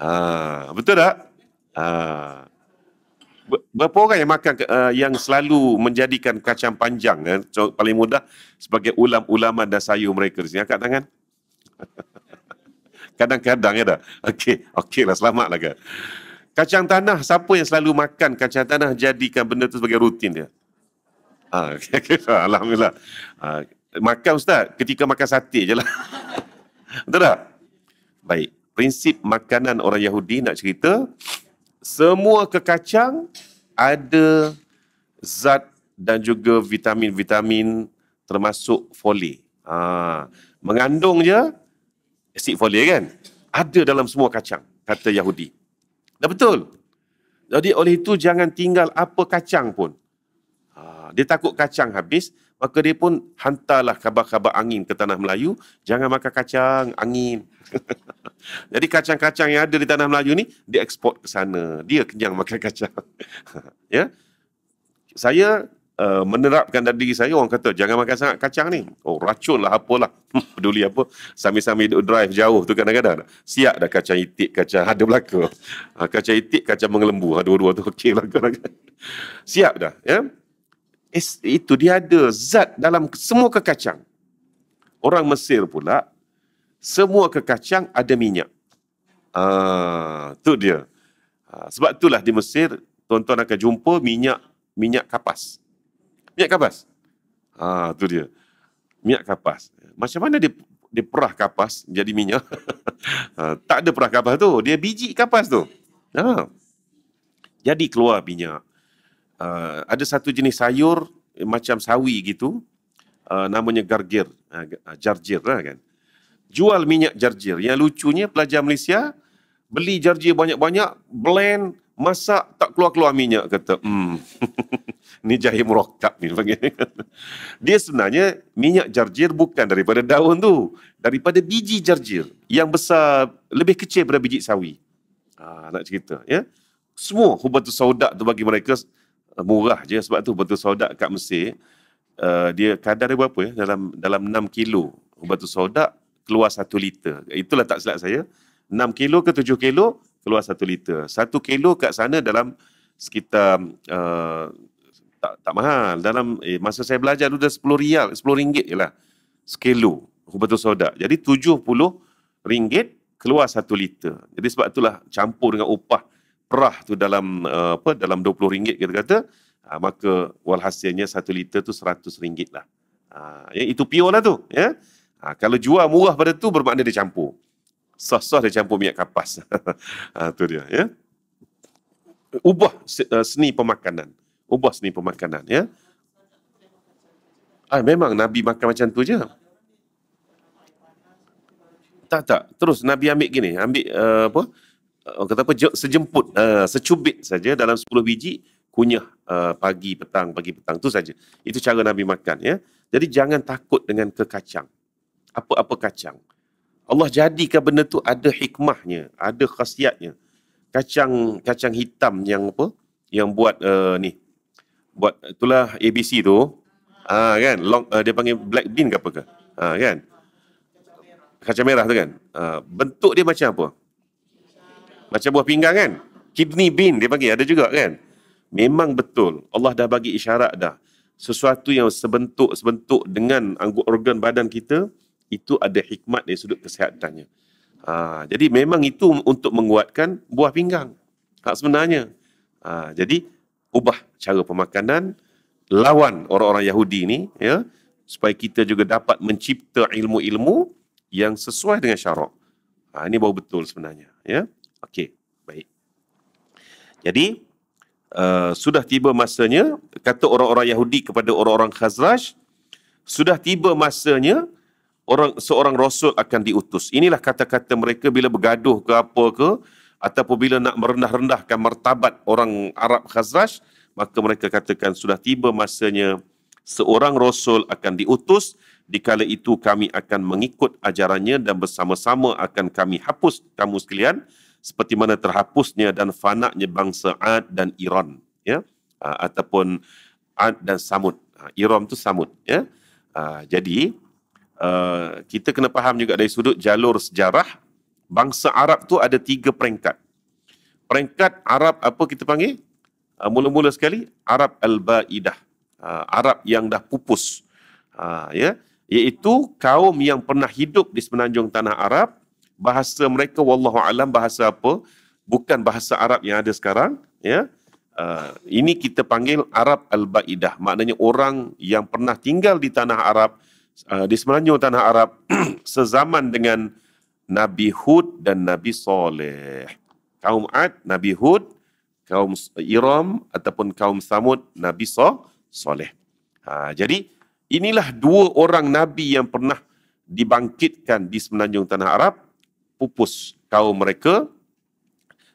Ha, betul tak? Ha. Berapa orang yang makan uh, yang selalu menjadikan kacang panjang kan eh, paling mudah sebagai ulam-ulaman dan sayur mereka sini angkat tangan. Kadang-kadang ya dah. Okey, okeylah selamatlah kan. Kacang tanah siapa yang selalu makan kacang tanah jadikan benda tu sebagai rutin dia. Ha, okay, okay, alhamdulillah. Ha, makan ustaz ketika makan sate je lah. Betul tak? Baik prinsip makanan orang Yahudi nak cerita semua kekacang ada zat dan juga vitamin-vitamin termasuk folie. Ha, mengandung je asid folie kan? Ada dalam semua kacang, kata Yahudi. Dah betul. Jadi oleh itu jangan tinggal apa kacang pun. Ha, dia takut kacang habis, maka dia pun hantarlah khabar-khabar angin ke tanah Melayu jangan makan kacang angin jadi kacang-kacang yang ada di tanah Melayu ni dia ekspor ke sana dia kenyang makan kacang ya saya uh, menerapkan dari diri saya orang kata jangan makan sangat kacang ni oh racun lah apalah peduli apa sambil-sambil drive jauh tu kadang-kadang siap dah kacang itik kacang ada belaka ha, kacang itik kacang mengelembu ha, dua-dua tu okey lah siap dah ya Is, itu dia ada zat dalam semua kekacang. Orang Mesir pula, semua kekacang ada minyak. Itu ah, uh, dia. Uh, sebab itulah di Mesir, tuan-tuan akan jumpa minyak minyak kapas. Minyak kapas. Itu ah, uh, dia. Minyak kapas. Macam mana dia, dia perah kapas jadi minyak? uh, tak ada perah kapas tu. Dia biji kapas tu. Ah. Jadi keluar minyak uh, ada satu jenis sayur eh, macam sawi gitu uh, namanya gargir uh, jarjir lah kan jual minyak jarjir yang lucunya pelajar Malaysia beli jarjir banyak-banyak blend masak tak keluar-keluar minyak kata hmm ni jahe murakab ni dia sebenarnya minyak jarjir bukan daripada daun tu daripada biji jarjir yang besar lebih kecil daripada biji sawi ha, nak cerita ya semua hubatus saudak tu bagi mereka Eh, murah je sebab tu batu sodak kat Mesir uh, dia kadar dia berapa ya dalam dalam 6 kilo batu sodak keluar 1 liter itulah tak silap saya 6 kilo ke 7 kilo keluar 1 liter 1 kilo kat sana dalam sekitar uh, tak tak mahal dalam eh, masa saya belajar tu dah 10 rial 10 ringgit jelah sekilo batu sodak jadi 70 ringgit keluar 1 liter jadi sebab itulah campur dengan upah perah tu dalam uh, apa dalam 20 ringgit kita kata uh, maka walhasilnya 1 liter tu 100 ringgit lah uh, ya, itu pure lah tu ya uh, kalau jual murah pada tu bermakna dia campur sah-sah dia campur minyak kapas uh, tu dia ya ubah eh, seni pemakanan ubah seni pemakanan ya ah memang nabi makan macam tu je tak tak terus nabi ambil gini ambil uh, apa orang kata apa sejemput uh, secubit saja dalam 10 biji kunyah uh, pagi petang pagi petang tu saja itu cara nabi makan ya jadi jangan takut dengan kekacang apa-apa kacang Allah jadikan benda tu ada hikmahnya ada khasiatnya kacang kacang hitam yang apa yang buat uh, ni buat itulah ABC tu ah kan long uh, dia panggil black bean ke apa ke ah kan kacang merah tu kan uh, bentuk dia macam apa macam buah pinggang kan? Kidney bean dia panggil. Ada juga kan? Memang betul. Allah dah bagi isyarat dah. Sesuatu yang sebentuk-sebentuk dengan anggota organ badan kita, itu ada hikmat dari sudut kesihatannya. Ha, jadi memang itu untuk menguatkan buah pinggang. Tak sebenarnya. Ha, jadi, ubah cara pemakanan, lawan orang-orang Yahudi ni, ya, supaya kita juga dapat mencipta ilmu-ilmu yang sesuai dengan syarak. Ha, ini baru betul sebenarnya. Ya. Okey, baik. Jadi, uh, sudah tiba masanya, kata orang-orang Yahudi kepada orang-orang Khazraj, sudah tiba masanya orang seorang rasul akan diutus. Inilah kata-kata mereka bila bergaduh ke apa ke ataupun bila nak merendah-rendahkan martabat orang Arab Khazraj, maka mereka katakan sudah tiba masanya seorang rasul akan diutus. Dikala itu kami akan mengikut ajarannya dan bersama-sama akan kami hapus kamu sekalian seperti mana terhapusnya dan fana'nya bangsa Ad dan Iran ya ah, ataupun Ad dan Samud ah, Iran tu Samud ya ah, jadi kita kena faham juga dari sudut jalur sejarah bangsa Arab tu ada tiga peringkat peringkat Arab apa kita panggil mula-mula sekali Arab al-Baidah Arab yang dah pupus ya iaitu kaum yang pernah hidup di semenanjung tanah Arab bahasa mereka wallahu alam bahasa apa bukan bahasa Arab yang ada sekarang ya uh, ini kita panggil Arab al-Baidah maknanya orang yang pernah tinggal di tanah Arab uh, di semenanjung tanah Arab sezaman dengan Nabi Hud dan Nabi Saleh kaum Ad Nabi Hud kaum Iram ataupun kaum Samud Nabi so, Saleh ha, jadi inilah dua orang nabi yang pernah dibangkitkan di semenanjung tanah Arab pupus kaum mereka.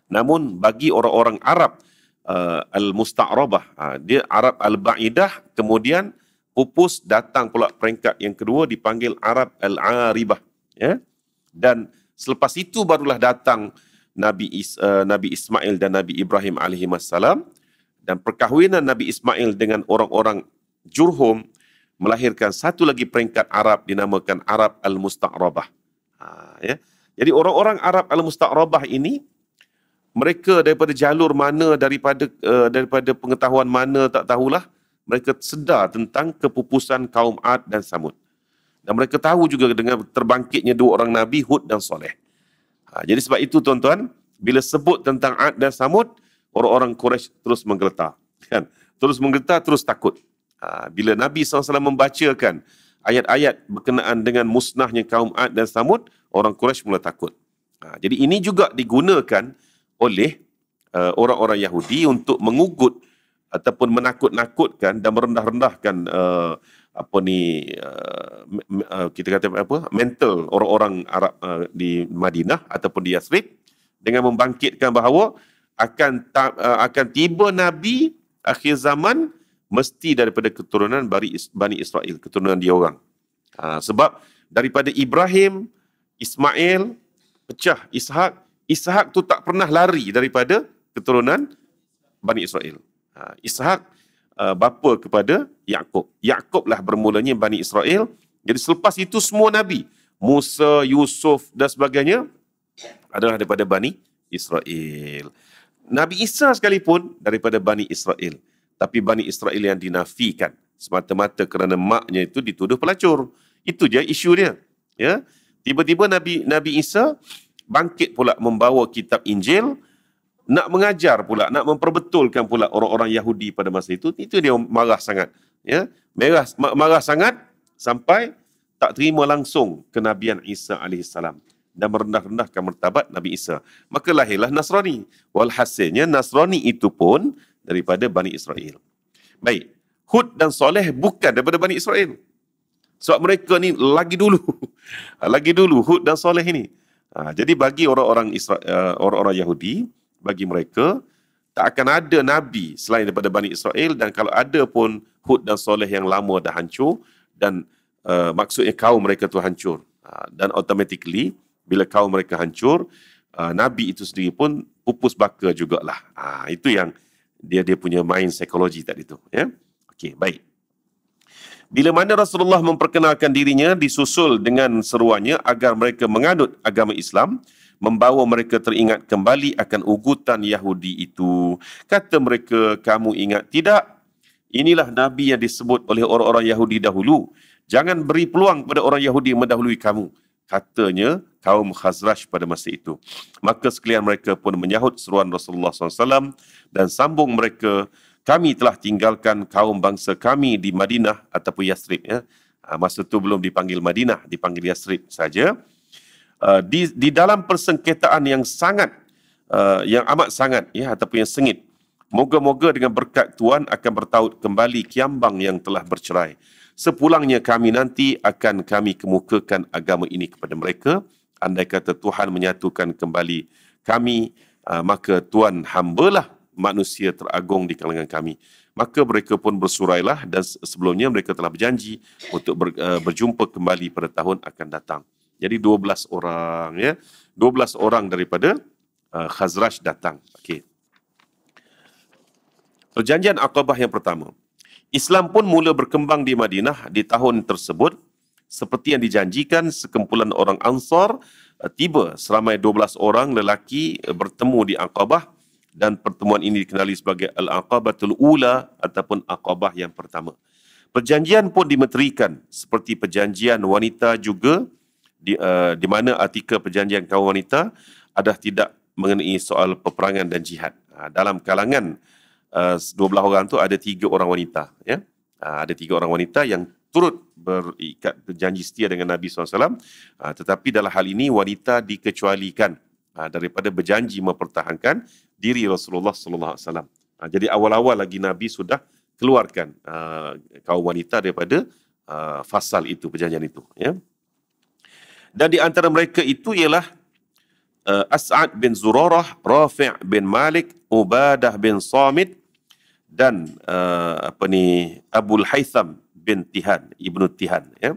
Namun bagi orang-orang Arab uh, al-musta'rabah, uh, dia Arab al-ba'idah, kemudian pupus datang pula peringkat yang kedua dipanggil Arab al-aribah, ya. Dan selepas itu barulah datang Nabi Is, uh, Nabi Ismail dan Nabi Ibrahim alaihi dan perkahwinan Nabi Ismail dengan orang-orang Jurhum melahirkan satu lagi peringkat Arab dinamakan Arab al-musta'rabah. Uh, ya. Jadi orang-orang Arab Al-Musta'rabah ini mereka daripada jalur mana daripada uh, daripada pengetahuan mana tak tahulah mereka sedar tentang kepupusan kaum Ad dan Samud. Dan mereka tahu juga dengan terbangkitnya dua orang nabi Hud dan Saleh. Ha, jadi sebab itu tuan-tuan bila sebut tentang Ad dan Samud orang-orang Quraisy terus menggeletar kan. Terus menggeletar terus takut. Ha, bila Nabi SAW membacakan ayat-ayat berkenaan dengan musnahnya kaum Ad dan Samud, orang Quraisy mula takut. Ha, jadi ini juga digunakan oleh uh, orang-orang Yahudi untuk mengugut ataupun menakut-nakutkan dan merendah-rendahkan uh, apa ni uh, uh, kita kata apa mental orang-orang Arab uh, di Madinah ataupun di Yasrib dengan membangkitkan bahawa akan uh, akan tiba nabi akhir zaman mesti daripada keturunan Bani Israel, keturunan dia orang. Ha, sebab daripada Ibrahim, Ismail, pecah Ishak, Ishak tu tak pernah lari daripada keturunan Bani Israel. Ha, Ishak uh, bapa kepada Yaakob. Yaakob lah bermulanya Bani Israel. Jadi selepas itu semua Nabi, Musa, Yusuf dan sebagainya adalah daripada Bani Israel. Nabi Isa sekalipun daripada Bani Israel tapi Bani Israel yang dinafikan semata-mata kerana maknya itu dituduh pelacur. Itu je isu dia. Ya. Tiba-tiba Nabi Nabi Isa bangkit pula membawa kitab Injil nak mengajar pula, nak memperbetulkan pula orang-orang Yahudi pada masa itu. Itu dia marah sangat. Ya. Marah, marah sangat sampai tak terima langsung kenabian Isa alaihissalam dan merendah-rendahkan martabat Nabi Isa. Maka lahirlah Nasrani. Walhasilnya Nasrani itu pun daripada Bani Israel. Baik. Hud dan Soleh bukan daripada Bani Israel. Sebab mereka ni lagi dulu. lagi dulu Hud dan Soleh ini. Ha, jadi bagi orang-orang Isra, eh, orang-orang Yahudi, bagi mereka, tak akan ada Nabi selain daripada Bani Israel dan kalau ada pun Hud dan Soleh yang lama dah hancur dan uh, maksudnya kaum mereka tu hancur. Ha, dan automatically, bila kaum mereka hancur, eh, Nabi itu sendiri pun pupus baka jugalah. Ha, itu yang dia dia punya main psikologi tadi tu ya okey baik bila mana Rasulullah memperkenalkan dirinya disusul dengan seruannya agar mereka menganut agama Islam membawa mereka teringat kembali akan ugutan Yahudi itu kata mereka kamu ingat tidak inilah nabi yang disebut oleh orang-orang Yahudi dahulu jangan beri peluang kepada orang Yahudi mendahului kamu katanya kaum Khazraj pada masa itu. Maka sekalian mereka pun menyahut seruan Rasulullah SAW dan sambung mereka, kami telah tinggalkan kaum bangsa kami di Madinah ataupun Yasrib. Ya. Ha, masa itu belum dipanggil Madinah, dipanggil Yasrib saja. Ha, di, di dalam persengketaan yang sangat, ha, yang amat sangat ya, ataupun yang sengit, Moga-moga dengan berkat Tuhan akan bertaut kembali kiambang yang telah bercerai. Sepulangnya kami nanti akan kami kemukakan agama ini kepada mereka. Andai kata Tuhan menyatukan kembali kami, ah, maka Tuhan hambalah manusia teragung di kalangan kami. Maka mereka pun bersurailah dan sebelumnya mereka telah berjanji untuk ah, berjumpa kembali pada tahun akan datang. Jadi 12 orang ya. 12 orang daripada ah, Khazraj datang. Okey. Perjanjian Aqabah yang pertama. Islam pun mula berkembang di Madinah di tahun tersebut. Seperti yang dijanjikan, sekumpulan orang Ansar eh, tiba seramai 12 orang lelaki eh, bertemu di Aqabah dan pertemuan ini dikenali sebagai Al-Aqabatul Ula ataupun Aqabah yang pertama. Perjanjian pun dimeterikan seperti perjanjian wanita juga di, uh, di mana artikel perjanjian kaum wanita adalah tidak mengenai soal peperangan dan jihad. Ah, dalam kalangan uh, eh, 12 orang tu ada 3 orang wanita ya uh, ada 3 orang wanita yang turut berikat berjanji setia dengan Nabi SAW uh, ah, tetapi dalam hal ini wanita dikecualikan uh, daripada berjanji mempertahankan diri Rasulullah saw. alaihi jadi awal-awal lagi Nabi sudah keluarkan uh, kaum wanita daripada uh, fasal itu perjanjian itu ya dan di antara mereka itu ialah Eh, As'ad bin Zurarah, Rafi' bin Malik, Ubadah bin Samit dan uh, apa ni Abdul Haitham bin Tihan, Ibnu Tihan ya.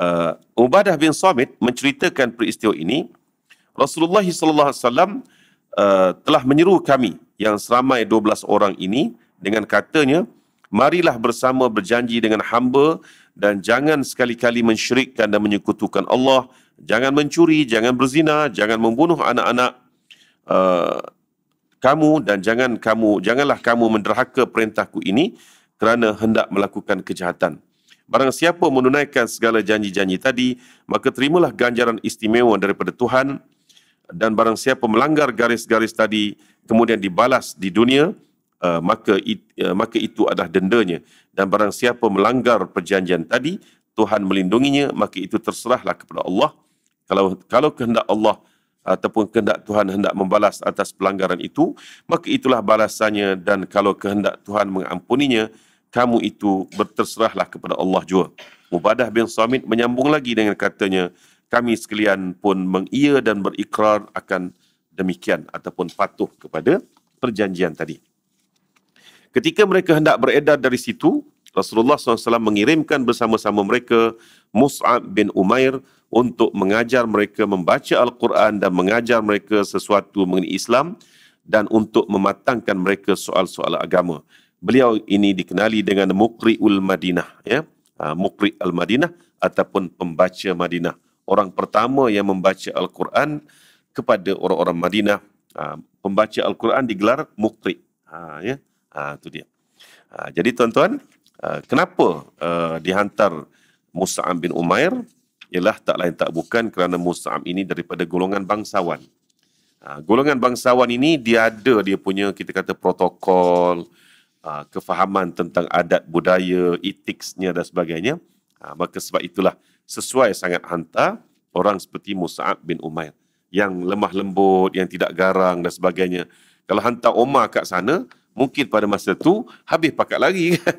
Uh, Ubadah bin Samit menceritakan peristiwa ini Rasulullah sallallahu alaihi wasallam telah menyeru kami yang seramai 12 orang ini dengan katanya marilah bersama berjanji dengan hamba dan jangan sekali-kali mensyirikkan dan menyekutukan Allah jangan mencuri, jangan berzina, jangan membunuh anak-anak uh, kamu dan jangan kamu janganlah kamu menderhaka perintahku ini kerana hendak melakukan kejahatan. Barang siapa menunaikan segala janji-janji tadi, maka terimalah ganjaran istimewa daripada Tuhan dan barang siapa melanggar garis-garis tadi kemudian dibalas di dunia, uh, maka it, uh, maka itu adalah dendanya dan barang siapa melanggar perjanjian tadi Tuhan melindunginya, maka itu terserahlah kepada Allah kalau kalau kehendak Allah ataupun kehendak Tuhan hendak membalas atas pelanggaran itu maka itulah balasannya dan kalau kehendak Tuhan mengampuninya kamu itu berterserahlah kepada Allah jua Mubadah bin Samit menyambung lagi dengan katanya kami sekalian pun mengia dan berikrar akan demikian ataupun patuh kepada perjanjian tadi ketika mereka hendak beredar dari situ Rasulullah SAW mengirimkan bersama-sama mereka Mus'ab bin Umair untuk mengajar mereka membaca Al-Quran dan mengajar mereka sesuatu mengenai Islam dan untuk mematangkan mereka soal-soal agama. Beliau ini dikenali dengan Muqri'ul Madinah. Ya. Ha, Muqri'ul Madinah ataupun pembaca Madinah. Orang pertama yang membaca Al-Quran kepada orang-orang Madinah. Ha, pembaca Al-Quran digelar Muqri'. Ha, ya. Ha, itu dia. Ha, jadi tuan-tuan, ha, kenapa uh, dihantar... Musa'am bin Umair ialah tak lain tak bukan kerana Musa'am ini daripada golongan bangsawan. Ha, golongan bangsawan ini dia ada dia punya kita kata protokol, ha, kefahaman tentang adat budaya, etiknya dan sebagainya. Ha, maka sebab itulah sesuai sangat hantar orang seperti Musa'ab bin Umair yang lemah lembut, yang tidak garang dan sebagainya. Kalau hantar Omar kat sana, mungkin pada masa tu habis pakat lagi kan.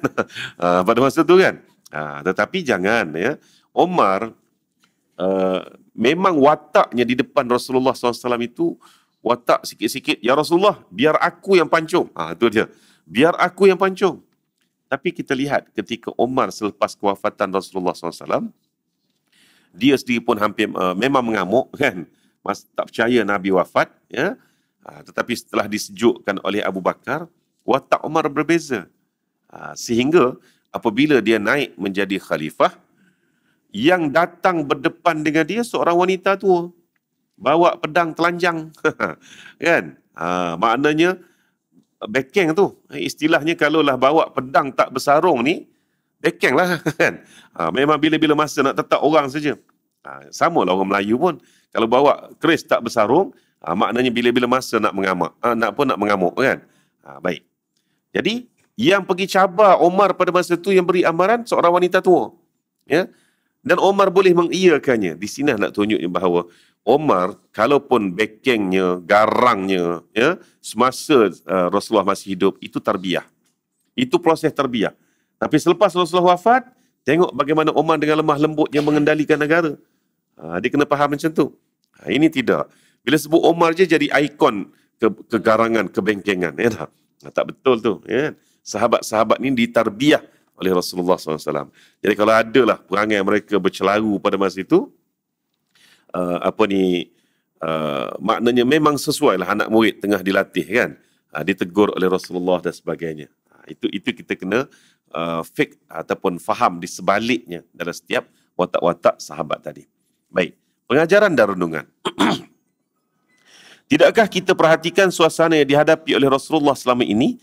Ha, pada masa tu kan. Ha, tetapi jangan ya. Omar uh, memang wataknya di depan Rasulullah SAW itu watak sikit-sikit. Ya Rasulullah, biar aku yang pancung. Ah ha, itu dia. Biar aku yang pancung. Tapi kita lihat ketika Omar selepas kewafatan Rasulullah SAW, dia sendiri pun hampir uh, memang mengamuk kan. Mas, tak percaya Nabi wafat. Ya? Ha, tetapi setelah disejukkan oleh Abu Bakar, watak Omar berbeza. Ha, sehingga apabila dia naik menjadi khalifah yang datang berdepan dengan dia seorang wanita tua bawa pedang telanjang kan ha, maknanya bekeng tu istilahnya kalau lah bawa pedang tak bersarung ni bekeng lah kan ha, memang bila-bila masa nak tetap orang saja ha, sama lah orang Melayu pun kalau bawa keris tak bersarung ha, maknanya bila-bila masa nak mengamuk ha, nak pun nak mengamuk kan ha, baik jadi yang pergi cabar Omar pada masa itu yang beri amaran seorang wanita tua. Ya. Dan Omar boleh mengiyakannya. Di sini lah nak tunjuknya bahawa Omar kalaupun bekengnya, garangnya, ya, semasa uh, Rasulullah masih hidup, itu tarbiyah. Itu proses tarbiyah. Tapi selepas Rasulullah wafat, tengok bagaimana Omar dengan lemah lembutnya mengendalikan negara. Uh, dia kena faham macam tu. Uh, ini tidak. Bila sebut Omar je jadi ikon ke, kegarangan, kebengkengan. Ya, tak? Nah, tak betul tu. Ya. Yeah. Kan? sahabat-sahabat ini ditarbiah oleh Rasulullah SAW. Jadi kalau ada lah perangai mereka bercelaru pada masa itu, uh, apa ni, uh, maknanya memang sesuai lah anak murid tengah dilatih kan. Uh, ditegur oleh Rasulullah dan sebagainya. Uh, itu itu kita kena uh, fik ataupun faham di sebaliknya dalam setiap watak-watak sahabat tadi. Baik, pengajaran dan renungan. Tidakkah kita perhatikan suasana yang dihadapi oleh Rasulullah selama ini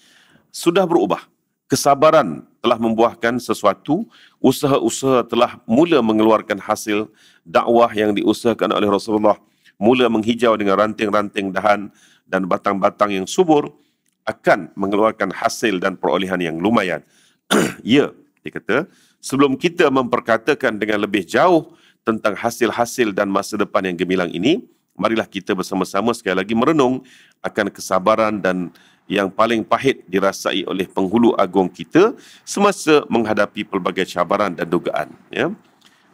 sudah berubah. Kesabaran telah membuahkan sesuatu, usaha-usaha telah mula mengeluarkan hasil dakwah yang diusahakan oleh Rasulullah mula menghijau dengan ranting-ranting dahan dan batang-batang yang subur akan mengeluarkan hasil dan perolehan yang lumayan. ya, dia kata, sebelum kita memperkatakan dengan lebih jauh tentang hasil-hasil dan masa depan yang gemilang ini, marilah kita bersama-sama sekali lagi merenung akan kesabaran dan yang paling pahit dirasai oleh penghulu agung kita semasa menghadapi pelbagai cabaran dan dugaan. Ya.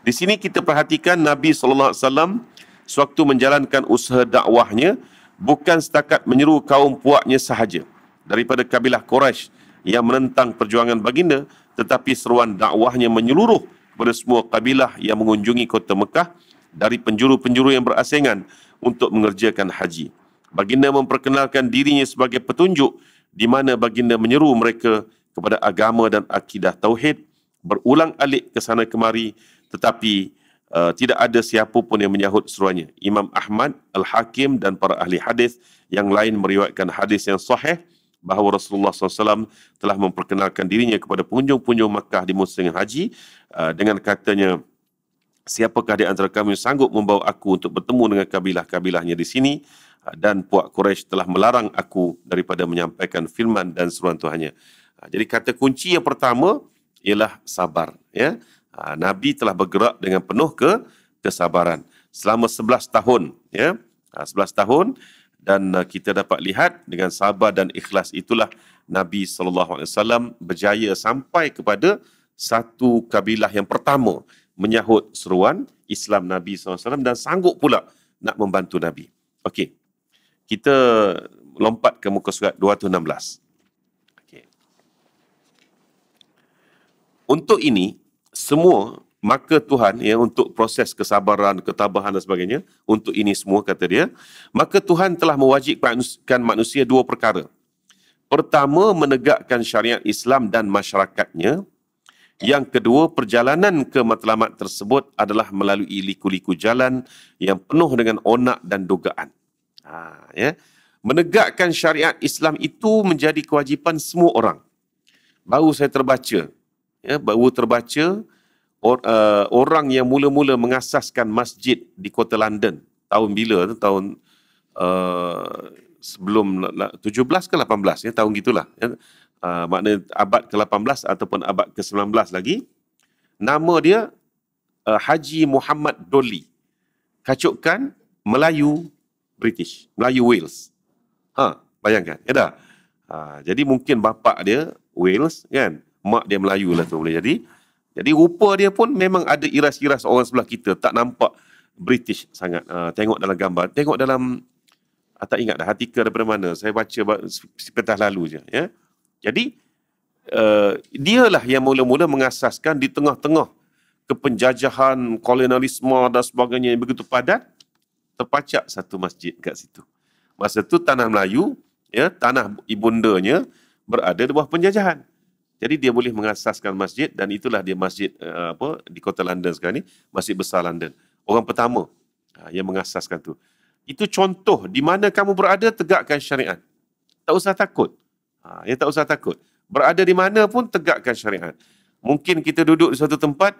Di sini kita perhatikan Nabi SAW sewaktu menjalankan usaha dakwahnya bukan setakat menyeru kaum puaknya sahaja daripada kabilah Quraisy yang menentang perjuangan baginda tetapi seruan dakwahnya menyeluruh kepada semua kabilah yang mengunjungi kota Mekah dari penjuru-penjuru yang berasingan untuk mengerjakan haji. Baginda memperkenalkan dirinya sebagai petunjuk di mana baginda menyeru mereka kepada agama dan akidah tauhid berulang alik ke sana kemari tetapi uh, tidak ada siapa pun yang menyahut seruannya. Imam Ahmad, Al-Hakim dan para ahli hadis yang lain meriwayatkan hadis yang sahih bahawa Rasulullah SAW telah memperkenalkan dirinya kepada pengunjung-pengunjung Makkah di musim haji eh, dengan katanya siapakah di antara kami sanggup membawa aku untuk bertemu dengan kabilah-kabilahnya di sini dan puak Quraisy telah melarang aku daripada menyampaikan firman dan seruan Tuhannya. Ah, jadi kata kunci yang pertama ialah sabar. Ya. Ah, Nabi telah bergerak dengan penuh ke kesabaran selama 11 tahun. Ya. 11 ah, tahun dan kita dapat lihat dengan sabar dan ikhlas itulah Nabi SAW berjaya sampai kepada satu kabilah yang pertama menyahut seruan Islam Nabi SAW dan sanggup pula nak membantu Nabi. Okey, kita lompat ke muka surat 216. Okay. Untuk ini, semua maka Tuhan ya untuk proses kesabaran, ketabahan dan sebagainya, untuk ini semua kata dia, maka Tuhan telah mewajibkan kan manusia dua perkara. Pertama, menegakkan syariat Islam dan masyarakatnya. Yang kedua, perjalanan ke matlamat tersebut adalah melalui liku-liku jalan yang penuh dengan onak dan dugaan. Ha, ya. Menegakkan syariat Islam itu menjadi kewajipan semua orang. Baru saya terbaca, ya, baru terbaca or, uh, orang yang mula-mula mengasaskan masjid di kota London tahun bila tu tahun uh, sebelum 17 ke 18 ya tahun gitulah ya. Uh, makna abad ke-18 ataupun abad ke-19 lagi nama dia uh, Haji Muhammad Doli kacukkan Melayu British, Melayu Wales. Ha, bayangkan. Ya dah. Ha, jadi mungkin bapa dia Wales kan. Mak dia Melayu lah tu boleh jadi. Jadi rupa dia pun memang ada iras-iras orang sebelah kita. Tak nampak British sangat. Ha, tengok dalam gambar. Tengok dalam ah, tak ingat dah artikel daripada mana. Saya baca sepetah lalu je. Ya. Jadi uh, lah yang mula-mula mengasaskan di tengah-tengah kepenjajahan, kolonialisme dan sebagainya yang begitu padat terpacak satu masjid kat situ. Masa tu tanah Melayu, ya, tanah ibundanya berada di bawah penjajahan. Jadi dia boleh mengasaskan masjid dan itulah dia masjid eh, apa di kota London sekarang ni, masjid besar London. Orang pertama ha, yang mengasaskan tu. Itu contoh di mana kamu berada tegakkan syariat. Tak usah takut. Ha, ya tak usah takut. Berada di mana pun tegakkan syariat. Mungkin kita duduk di suatu tempat,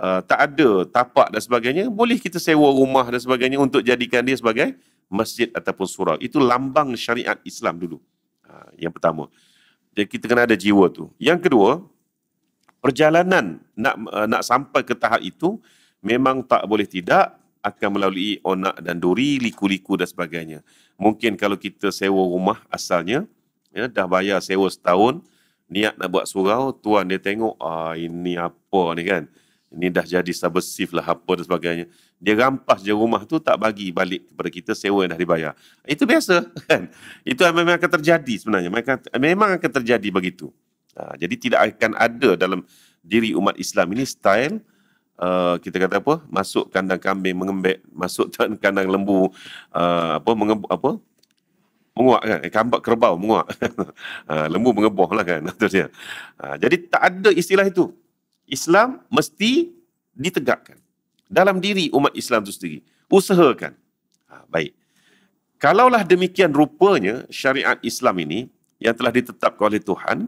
uh, tak ada tapak dan sebagainya, boleh kita sewa rumah dan sebagainya untuk jadikan dia sebagai masjid ataupun surau. Itu lambang syariat Islam dulu. Uh, yang pertama. Jadi kita kena ada jiwa tu. Yang kedua, perjalanan nak uh, nak sampai ke tahap itu memang tak boleh tidak akan melalui onak dan duri, liku-liku dan sebagainya. Mungkin kalau kita sewa rumah asalnya, ya, dah bayar sewa setahun, niat nak buat surau, tuan dia tengok, ah ini apa ni kan ini dah jadi subversif lah apa dan sebagainya. Dia rampas je rumah tu tak bagi balik kepada kita sewa yang dah dibayar. Itu biasa kan? Itu memang akan terjadi sebenarnya. Memang akan terjadi begitu. Ha, jadi tidak akan ada dalam diri umat Islam ini style Uh, kita kata apa masuk kandang kambing mengembek masuk kandang lembu uh, apa mengembu, apa menguak kan eh, kambak kerbau menguak uh, lembu mengeboh lah, kan betul dia uh, jadi tak ada istilah itu Islam mesti ditegakkan dalam diri umat Islam itu sendiri. Usahakan. Ha, baik. Kalaulah demikian rupanya syariat Islam ini yang telah ditetapkan oleh Tuhan,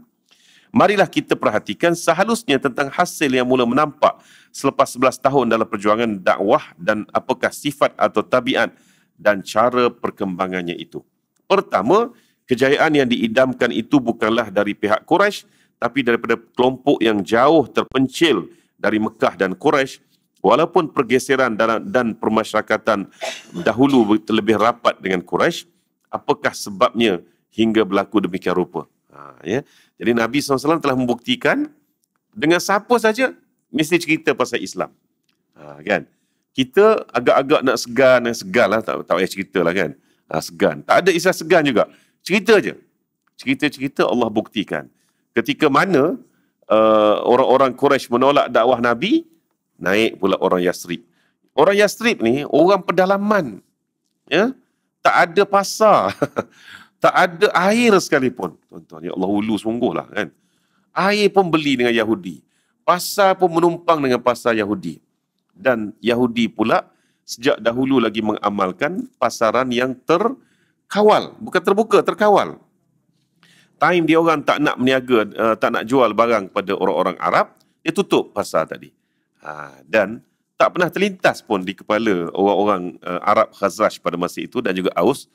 marilah kita perhatikan sehalusnya tentang hasil yang mula menampak selepas 11 tahun dalam perjuangan dakwah dan apakah sifat atau tabiat dan cara perkembangannya itu. Pertama, kejayaan yang diidamkan itu bukanlah dari pihak Quraisy tapi daripada kelompok yang jauh terpencil dari Mekah dan Quraisy walaupun pergeseran dalam dan permasyarakatan dahulu lebih rapat dengan Quraisy apakah sebabnya hingga berlaku demikian rupa ha, ya jadi Nabi SAW telah membuktikan dengan siapa saja mesti cerita pasal Islam ha, kan kita agak-agak nak segan dan eh, segan lah tak, tak payah cerita lah kan ha, segan tak ada isah segan juga cerita je cerita-cerita Allah buktikan ketika mana uh, orang-orang Quraisy menolak dakwah Nabi, naik pula orang Yasrib. Orang Yasrib ni orang pedalaman. Ya? Tak ada pasar. tak ada air sekalipun. Tuan-tuan, ya Allah ulu sungguhlah kan. Air pun beli dengan Yahudi. Pasar pun menumpang dengan pasar Yahudi. Dan Yahudi pula sejak dahulu lagi mengamalkan pasaran yang terkawal. Bukan terbuka, terkawal time dia orang tak nak meniaga, uh, tak nak jual barang kepada orang-orang Arab, dia tutup pasar tadi. Ha, dan tak pernah terlintas pun di kepala orang-orang uh, Arab Khazraj pada masa itu dan juga Aus,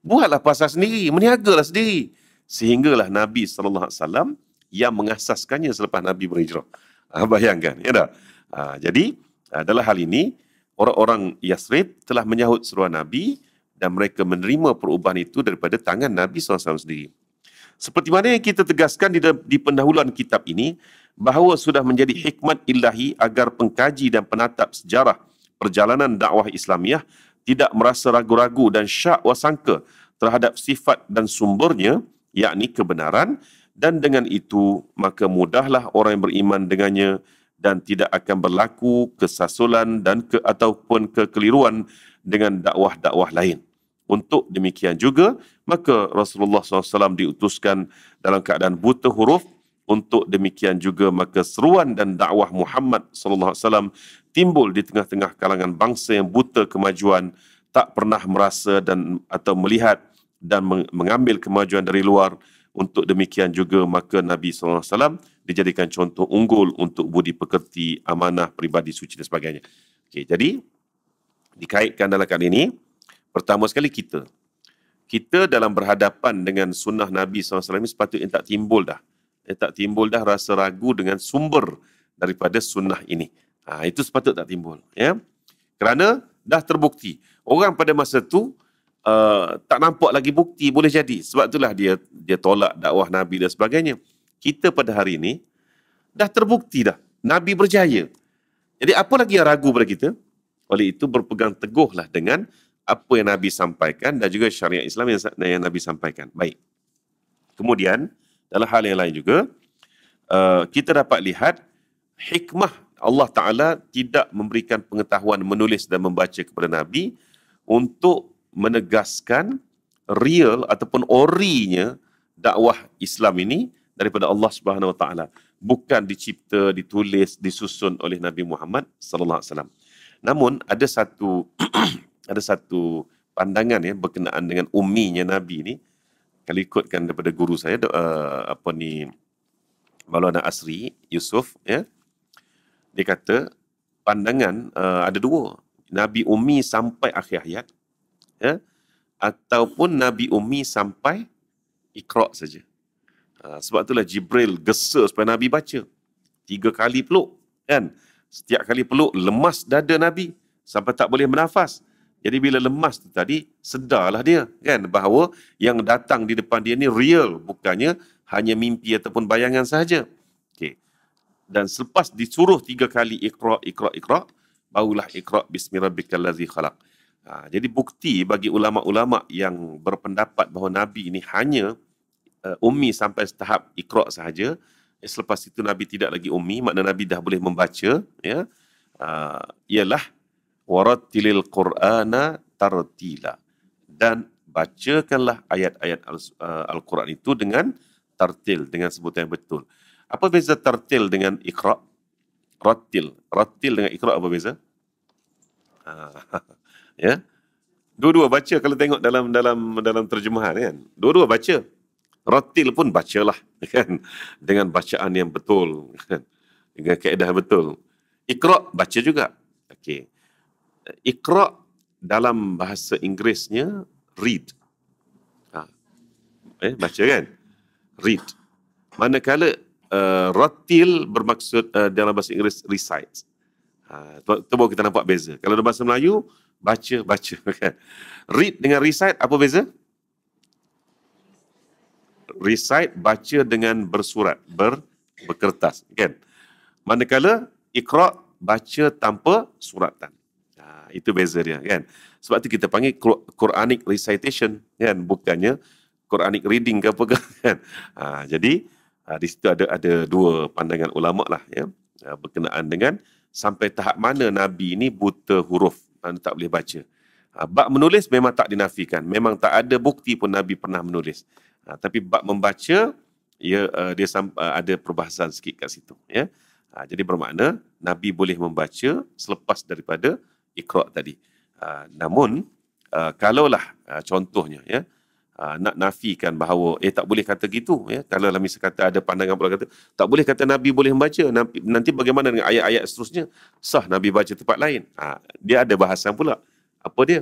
buatlah pasar sendiri, meniagalah sendiri. Sehinggalah Nabi SAW yang mengasaskannya selepas Nabi berhijrah. Ha, bayangkan, ya tak? Ha, jadi, adalah hal ini, orang-orang Yasrib telah menyahut seruan Nabi dan mereka menerima perubahan itu daripada tangan Nabi SAW sendiri. Seperti mana yang kita tegaskan di, di pendahuluan kitab ini, bahawa sudah menjadi hikmat ilahi agar pengkaji dan penatap sejarah perjalanan dakwah Islamiah tidak merasa ragu-ragu dan syak wasangka terhadap sifat dan sumbernya, yakni kebenaran, dan dengan itu maka mudahlah orang yang beriman dengannya dan tidak akan berlaku kesasulan dan ke, ataupun kekeliruan dengan dakwah-dakwah lain. Untuk demikian juga, maka Rasulullah SAW diutuskan dalam keadaan buta huruf. Untuk demikian juga, maka seruan dan dakwah Muhammad SAW timbul di tengah-tengah kalangan bangsa yang buta kemajuan, tak pernah merasa dan atau melihat dan mengambil kemajuan dari luar. Untuk demikian juga, maka Nabi SAW dijadikan contoh unggul untuk budi pekerti, amanah, peribadi, suci dan sebagainya. Okay, jadi, dikaitkan dalam kali ini, Pertama sekali kita. Kita dalam berhadapan dengan sunnah Nabi SAW ini sepatutnya tak timbul dah. Dia tak timbul dah rasa ragu dengan sumber daripada sunnah ini. Ha, itu sepatutnya tak timbul. Ya? Kerana dah terbukti. Orang pada masa itu uh, eh, tak nampak lagi bukti boleh jadi. Sebab itulah dia dia tolak dakwah Nabi dan sebagainya. Kita pada hari ini dah terbukti dah. Nabi berjaya. Jadi apa lagi yang ragu pada kita? Oleh itu berpegang teguhlah dengan apa yang Nabi sampaikan dan juga syariat Islam yang, yang Nabi sampaikan. Baik. Kemudian, dalam hal yang lain juga, uh, kita dapat lihat hikmah Allah Ta'ala tidak memberikan pengetahuan menulis dan membaca kepada Nabi untuk menegaskan real ataupun orinya dakwah Islam ini daripada Allah Subhanahu Wa Ta'ala bukan dicipta, ditulis, disusun oleh Nabi Muhammad sallallahu alaihi wasallam. Namun ada satu ada satu pandangan ya berkenaan dengan uminya Nabi ni kalau ikutkan daripada guru saya uh, apa ni Maulana Asri Yusuf ya dia kata pandangan uh, ada dua Nabi Umi sampai akhir hayat ya ataupun Nabi Umi sampai ikhra' saja uh, sebab itulah Jibril gesa supaya Nabi baca tiga kali peluk kan setiap kali peluk lemas dada Nabi sampai tak boleh bernafas jadi bila lemas tu tadi, sedarlah dia kan bahawa yang datang di depan dia ni real, bukannya hanya mimpi ataupun bayangan sahaja. Okay. Dan selepas disuruh tiga kali ikra, ikra, ikra, barulah ikra bismillahirrahmanirrahim khalaq. Ha, jadi bukti bagi ulama-ulama yang berpendapat bahawa Nabi ini hanya uh, ummi sampai tahap ikra sahaja, eh, selepas itu Nabi tidak lagi ummi, makna Nabi dah boleh membaca, ya, uh, ialah warattilil qur'ana tartila dan bacakanlah ayat-ayat uh, al-Quran itu dengan tartil dengan sebutan yang betul. Apa beza tartil dengan iqra? Rattil. Rattil dengan iqra apa beza? Ah, ya. Dua-dua baca kalau tengok dalam dalam dalam terjemahan kan. Dua-dua baca. Rattil pun bacalah kan dengan bacaan yang betul kan? Dengan kaedah betul. Iqra baca juga. Okey. Iqra dalam bahasa Inggerisnya read. Ha. Eh baca kan? Read. Manakala uh, eh, ratil bermaksud uh, dalam bahasa Inggeris recite. Ha tu kita nampak beza. Kalau dalam bahasa Melayu baca baca kan. Read dengan recite apa beza? Recite baca dengan bersurat, ber berkertas kan. Manakala iqra baca tanpa suratan. Ah, itu beza dia kan. Sebab tu kita panggil Quranic recitation kan bukannya Quranic reading ke apa ke kan. Ha, jadi ha, di situ ada ada dua pandangan ulama lah ya berkenaan dengan sampai tahap mana nabi ini buta huruf dan tak boleh baca. Ha, bab menulis memang tak dinafikan. Memang tak ada bukti pun nabi pernah menulis. Ha, tapi bab membaca ya uh, dia uh, ada perbahasan sikit kat situ ya. Ha, jadi bermakna nabi boleh membaca selepas daripada Iqra tadi. Uh, namun uh, kalaulah uh, contohnya ya uh, nak nafikan bahawa eh tak boleh kata gitu ya kalau lami kata ada pandangan pula kata tak boleh kata nabi boleh membaca nanti, nanti bagaimana dengan ayat-ayat seterusnya sah nabi baca tempat lain uh, dia ada bahasan pula apa dia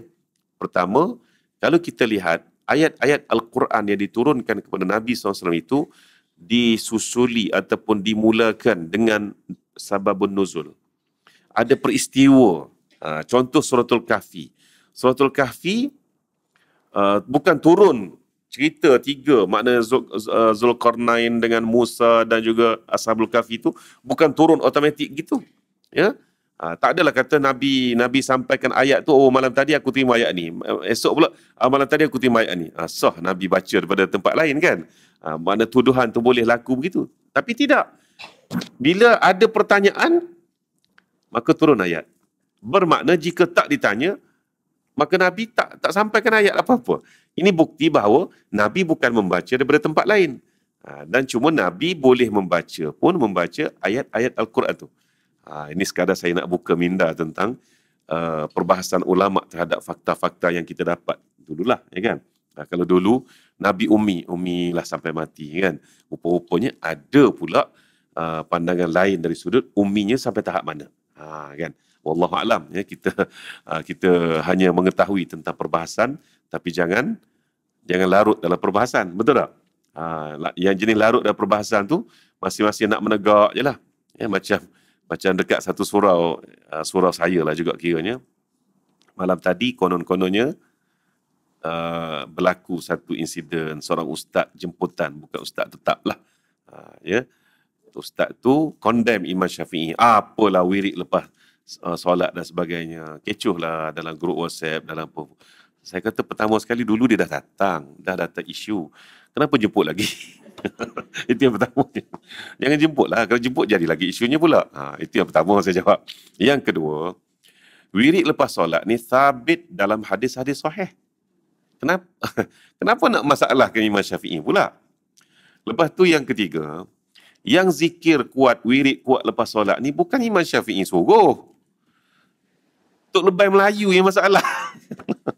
pertama kalau kita lihat ayat-ayat al-Quran yang diturunkan kepada nabi SAW itu disusuli ataupun dimulakan dengan sababun nuzul ada peristiwa Ah, contoh suratul kahfi. Suratul kahfi uh, bukan turun cerita tiga makna ah, Zulkarnain dengan Musa dan juga Ashabul Kahfi itu bukan turun automatik gitu. Ya. Ha, tak adalah kata Nabi Nabi sampaikan ayat tu oh malam tadi aku terima ayat ni. Esok pula ah, malam tadi aku terima ayat ni. Ha, sah Nabi baca daripada tempat lain kan. Ha, mana tuduhan tu boleh laku begitu. Tapi tidak. Bila ada pertanyaan maka turun ayat. Bermakna jika tak ditanya, maka Nabi tak tak sampaikan ayat apa-apa. Ini bukti bahawa Nabi bukan membaca daripada tempat lain. Ha, dan cuma Nabi boleh membaca pun membaca ayat-ayat Al-Quran itu. Ha, ini sekadar saya nak buka minda tentang uh, perbahasan ulama terhadap fakta-fakta yang kita dapat. Dululah, ya kan? Nah, ha, kalau dulu Nabi Umi, Umi lah sampai mati ya kan. Rupa-rupanya ada pula uh, pandangan lain dari sudut Uminya sampai tahap mana. Ha, kan? wallahu alam ya kita ah, kita hanya mengetahui tentang perbahasan tapi jangan jangan larut dalam perbahasan betul tak ha, yang jenis larut dalam perbahasan tu masing-masing nak menegak jelah ya macam macam dekat satu surau ah, surau saya lah juga kiranya malam tadi konon-kononnya uh, berlaku satu insiden seorang ustaz jemputan bukan ustaz tetap lah uh, ya ustaz tu condemn Imam Syafi'i apalah wirik lepas uh, solat dan sebagainya. Kecoh lah dalam grup WhatsApp, dalam apa. Saya kata pertama sekali dulu dia dah datang, dah datang isu. Kenapa jemput lagi? itu yang pertama. Jangan jemput lah. Kalau jemput jadi lagi isunya pula. Ha, itu yang pertama saya jawab. Yang kedua, wirid lepas solat ni sabit dalam hadis-hadis sahih. Kenapa kenapa nak masalah ke Imam Syafi'i pula? Lepas tu yang ketiga, yang zikir kuat, wirid kuat lepas solat ni bukan Imam Syafi'i suruh. Tok Lebai Melayu yang masalah.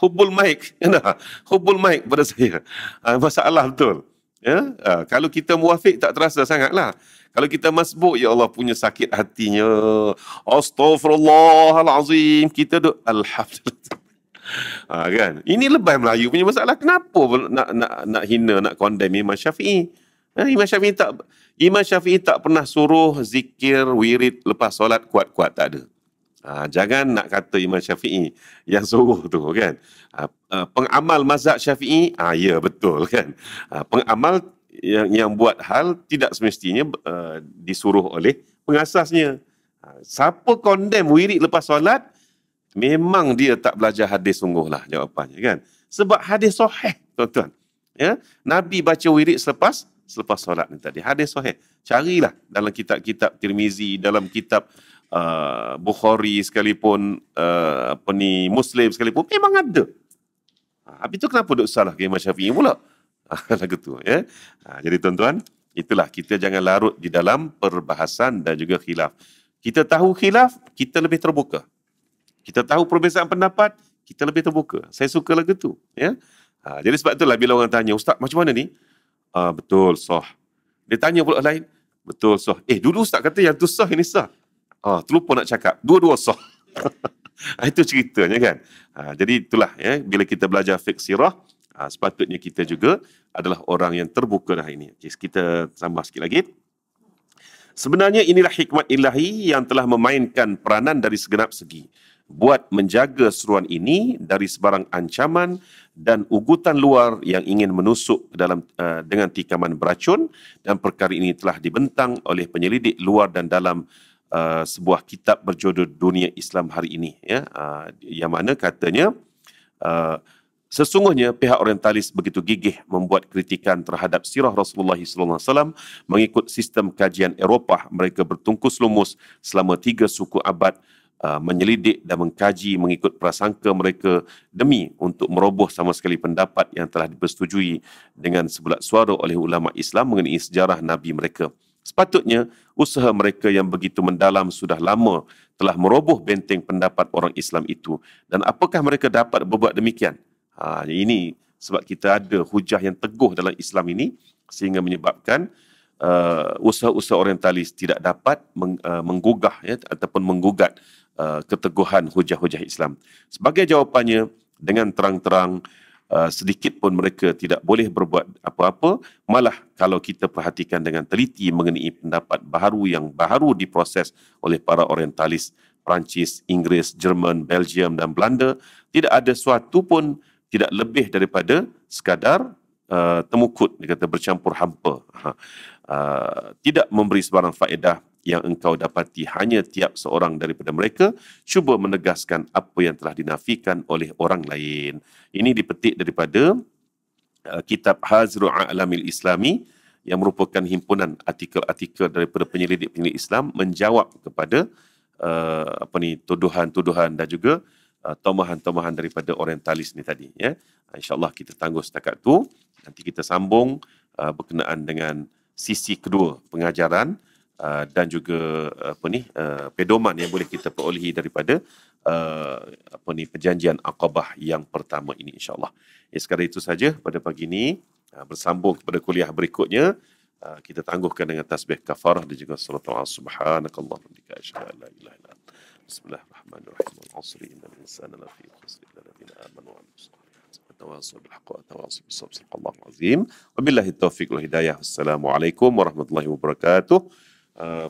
Hubul mic. Ya, Hubul mic pada saya. Ah, masalah betul. Ya? Ah, kalau kita muafik tak terasa sangatlah. Kalau kita masbuk, Ya Allah punya sakit hatinya. Astaghfirullahalazim. Kita duduk. Alhamdulillah. Ha, kan? Ini lebay Melayu punya masalah. Kenapa nak, nak, nak hina, nak condemn Imam Syafi'i? Ha, Imam Syafi'i tak... Imam Syafi'i tak pernah suruh zikir, wirid, lepas solat, kuat-kuat tak ada. Ha, jangan nak kata Imam Syafi'i yang suruh tu kan. Ha, pengamal mazhab Syafi'i, ha, ya betul kan. Ha, pengamal yang, yang buat hal tidak semestinya uh, disuruh oleh pengasasnya. Ha, siapa kondem wirid lepas solat, memang dia tak belajar hadis sungguh lah jawapannya kan. Sebab hadis soheh tuan-tuan. Ya? Nabi baca wirid selepas selepas solat ni tadi. Hadis soheh. Carilah dalam kitab-kitab Tirmizi, dalam kitab uh, Bukhari sekalipun, uh, apa ni, Muslim sekalipun, memang ada. Tapi ha, itu kenapa duk salah ke Imam Syafi'i pula? Ha, lagu tu, ya. Yeah? Ha, jadi tuan-tuan, itulah kita jangan larut di dalam perbahasan dan juga khilaf. Kita tahu khilaf, kita lebih terbuka. Kita tahu perbezaan pendapat, kita lebih terbuka. Saya suka lagu tu. Ya? Ha, jadi sebab itulah bila orang tanya, Ustaz macam mana ni? Uh, betul, sah. Dia tanya pula lain, betul, sah. Eh, dulu Ustaz kata yang tu sah, ini sah. Ha, terlupa nak cakap. Dua-dua sah. Ah, itu ceritanya kan. Ha, jadi itulah ya bila kita belajar fiqh sirah ha, sepatutnya kita juga adalah orang yang terbuka dah ini. Okay, kita tambah sikit lagi. Sebenarnya inilah hikmat ilahi yang telah memainkan peranan dari segenap segi buat menjaga seruan ini dari sebarang ancaman dan ugutan luar yang ingin menusuk dalam uh, dengan tikaman beracun dan perkara ini telah dibentang oleh penyelidik luar dan dalam uh, sebuah kitab berjudul Dunia Islam Hari Ini ya uh, yang mana katanya uh, Sesungguhnya pihak orientalis begitu gigih membuat kritikan terhadap sirah Rasulullah SAW mengikut sistem kajian Eropah mereka bertungkus lumus selama tiga suku abad uh, menyelidik dan mengkaji mengikut prasangka mereka demi untuk meroboh sama sekali pendapat yang telah dipersetujui dengan sebulat suara oleh ulama Islam mengenai sejarah Nabi mereka. Sepatutnya, usaha mereka yang begitu mendalam sudah lama telah meroboh benteng pendapat orang Islam itu. Dan apakah mereka dapat berbuat demikian? Ha, ini sebab kita ada hujah yang teguh dalam Islam ini sehingga menyebabkan uh, usaha-usaha orientalis tidak dapat meng, uh, menggugah ya, ataupun menggugat uh, keteguhan hujah-hujah Islam. Sebagai jawapannya, dengan terang-terang, Uh, sedikit pun mereka tidak boleh berbuat apa-apa malah kalau kita perhatikan dengan teliti mengenai pendapat baru yang baru diproses oleh para orientalis Perancis, Inggeris, Jerman, Belgium dan Belanda tidak ada suatu pun tidak lebih daripada sekadar uh, temukut dia kata bercampur hampa ha. uh, tidak memberi sebarang faedah yang engkau dapati hanya tiap seorang daripada mereka cuba menegaskan apa yang telah dinafikan oleh orang lain. Ini dipetik daripada uh, kitab Hazru A'lamil Islami yang merupakan himpunan artikel-artikel daripada penyelidik-penyelidik Islam menjawab kepada uh, apa ni tuduhan-tuduhan dan juga uh, tomahan-tomahan daripada orientalis ni tadi ya. Uh, Insya-Allah kita tangguh setakat tu nanti kita sambung uh, berkenaan dengan sisi kedua pengajaran uh, dan juga uh, apa ni uh, pedoman yang boleh kita perolehi daripada uh, apa ni perjanjian Aqabah yang pertama ini insyaallah. Eh, sekadar itu saja pada pagi ini uh, bersambung kepada kuliah berikutnya uh, kita tangguhkan dengan tasbih kafarah dan juga salat subhanakallah wa bihamdika asyhadu an la ilaha illa anta bismillahirrahmanirrahim al-'asr innal insana lafi khusr wa التواصل بالحق والتواصل بالصبر صدق الله العظيم وبالله التوفيق والهدايه والسلام عليكم ورحمه الله وبركاته uh,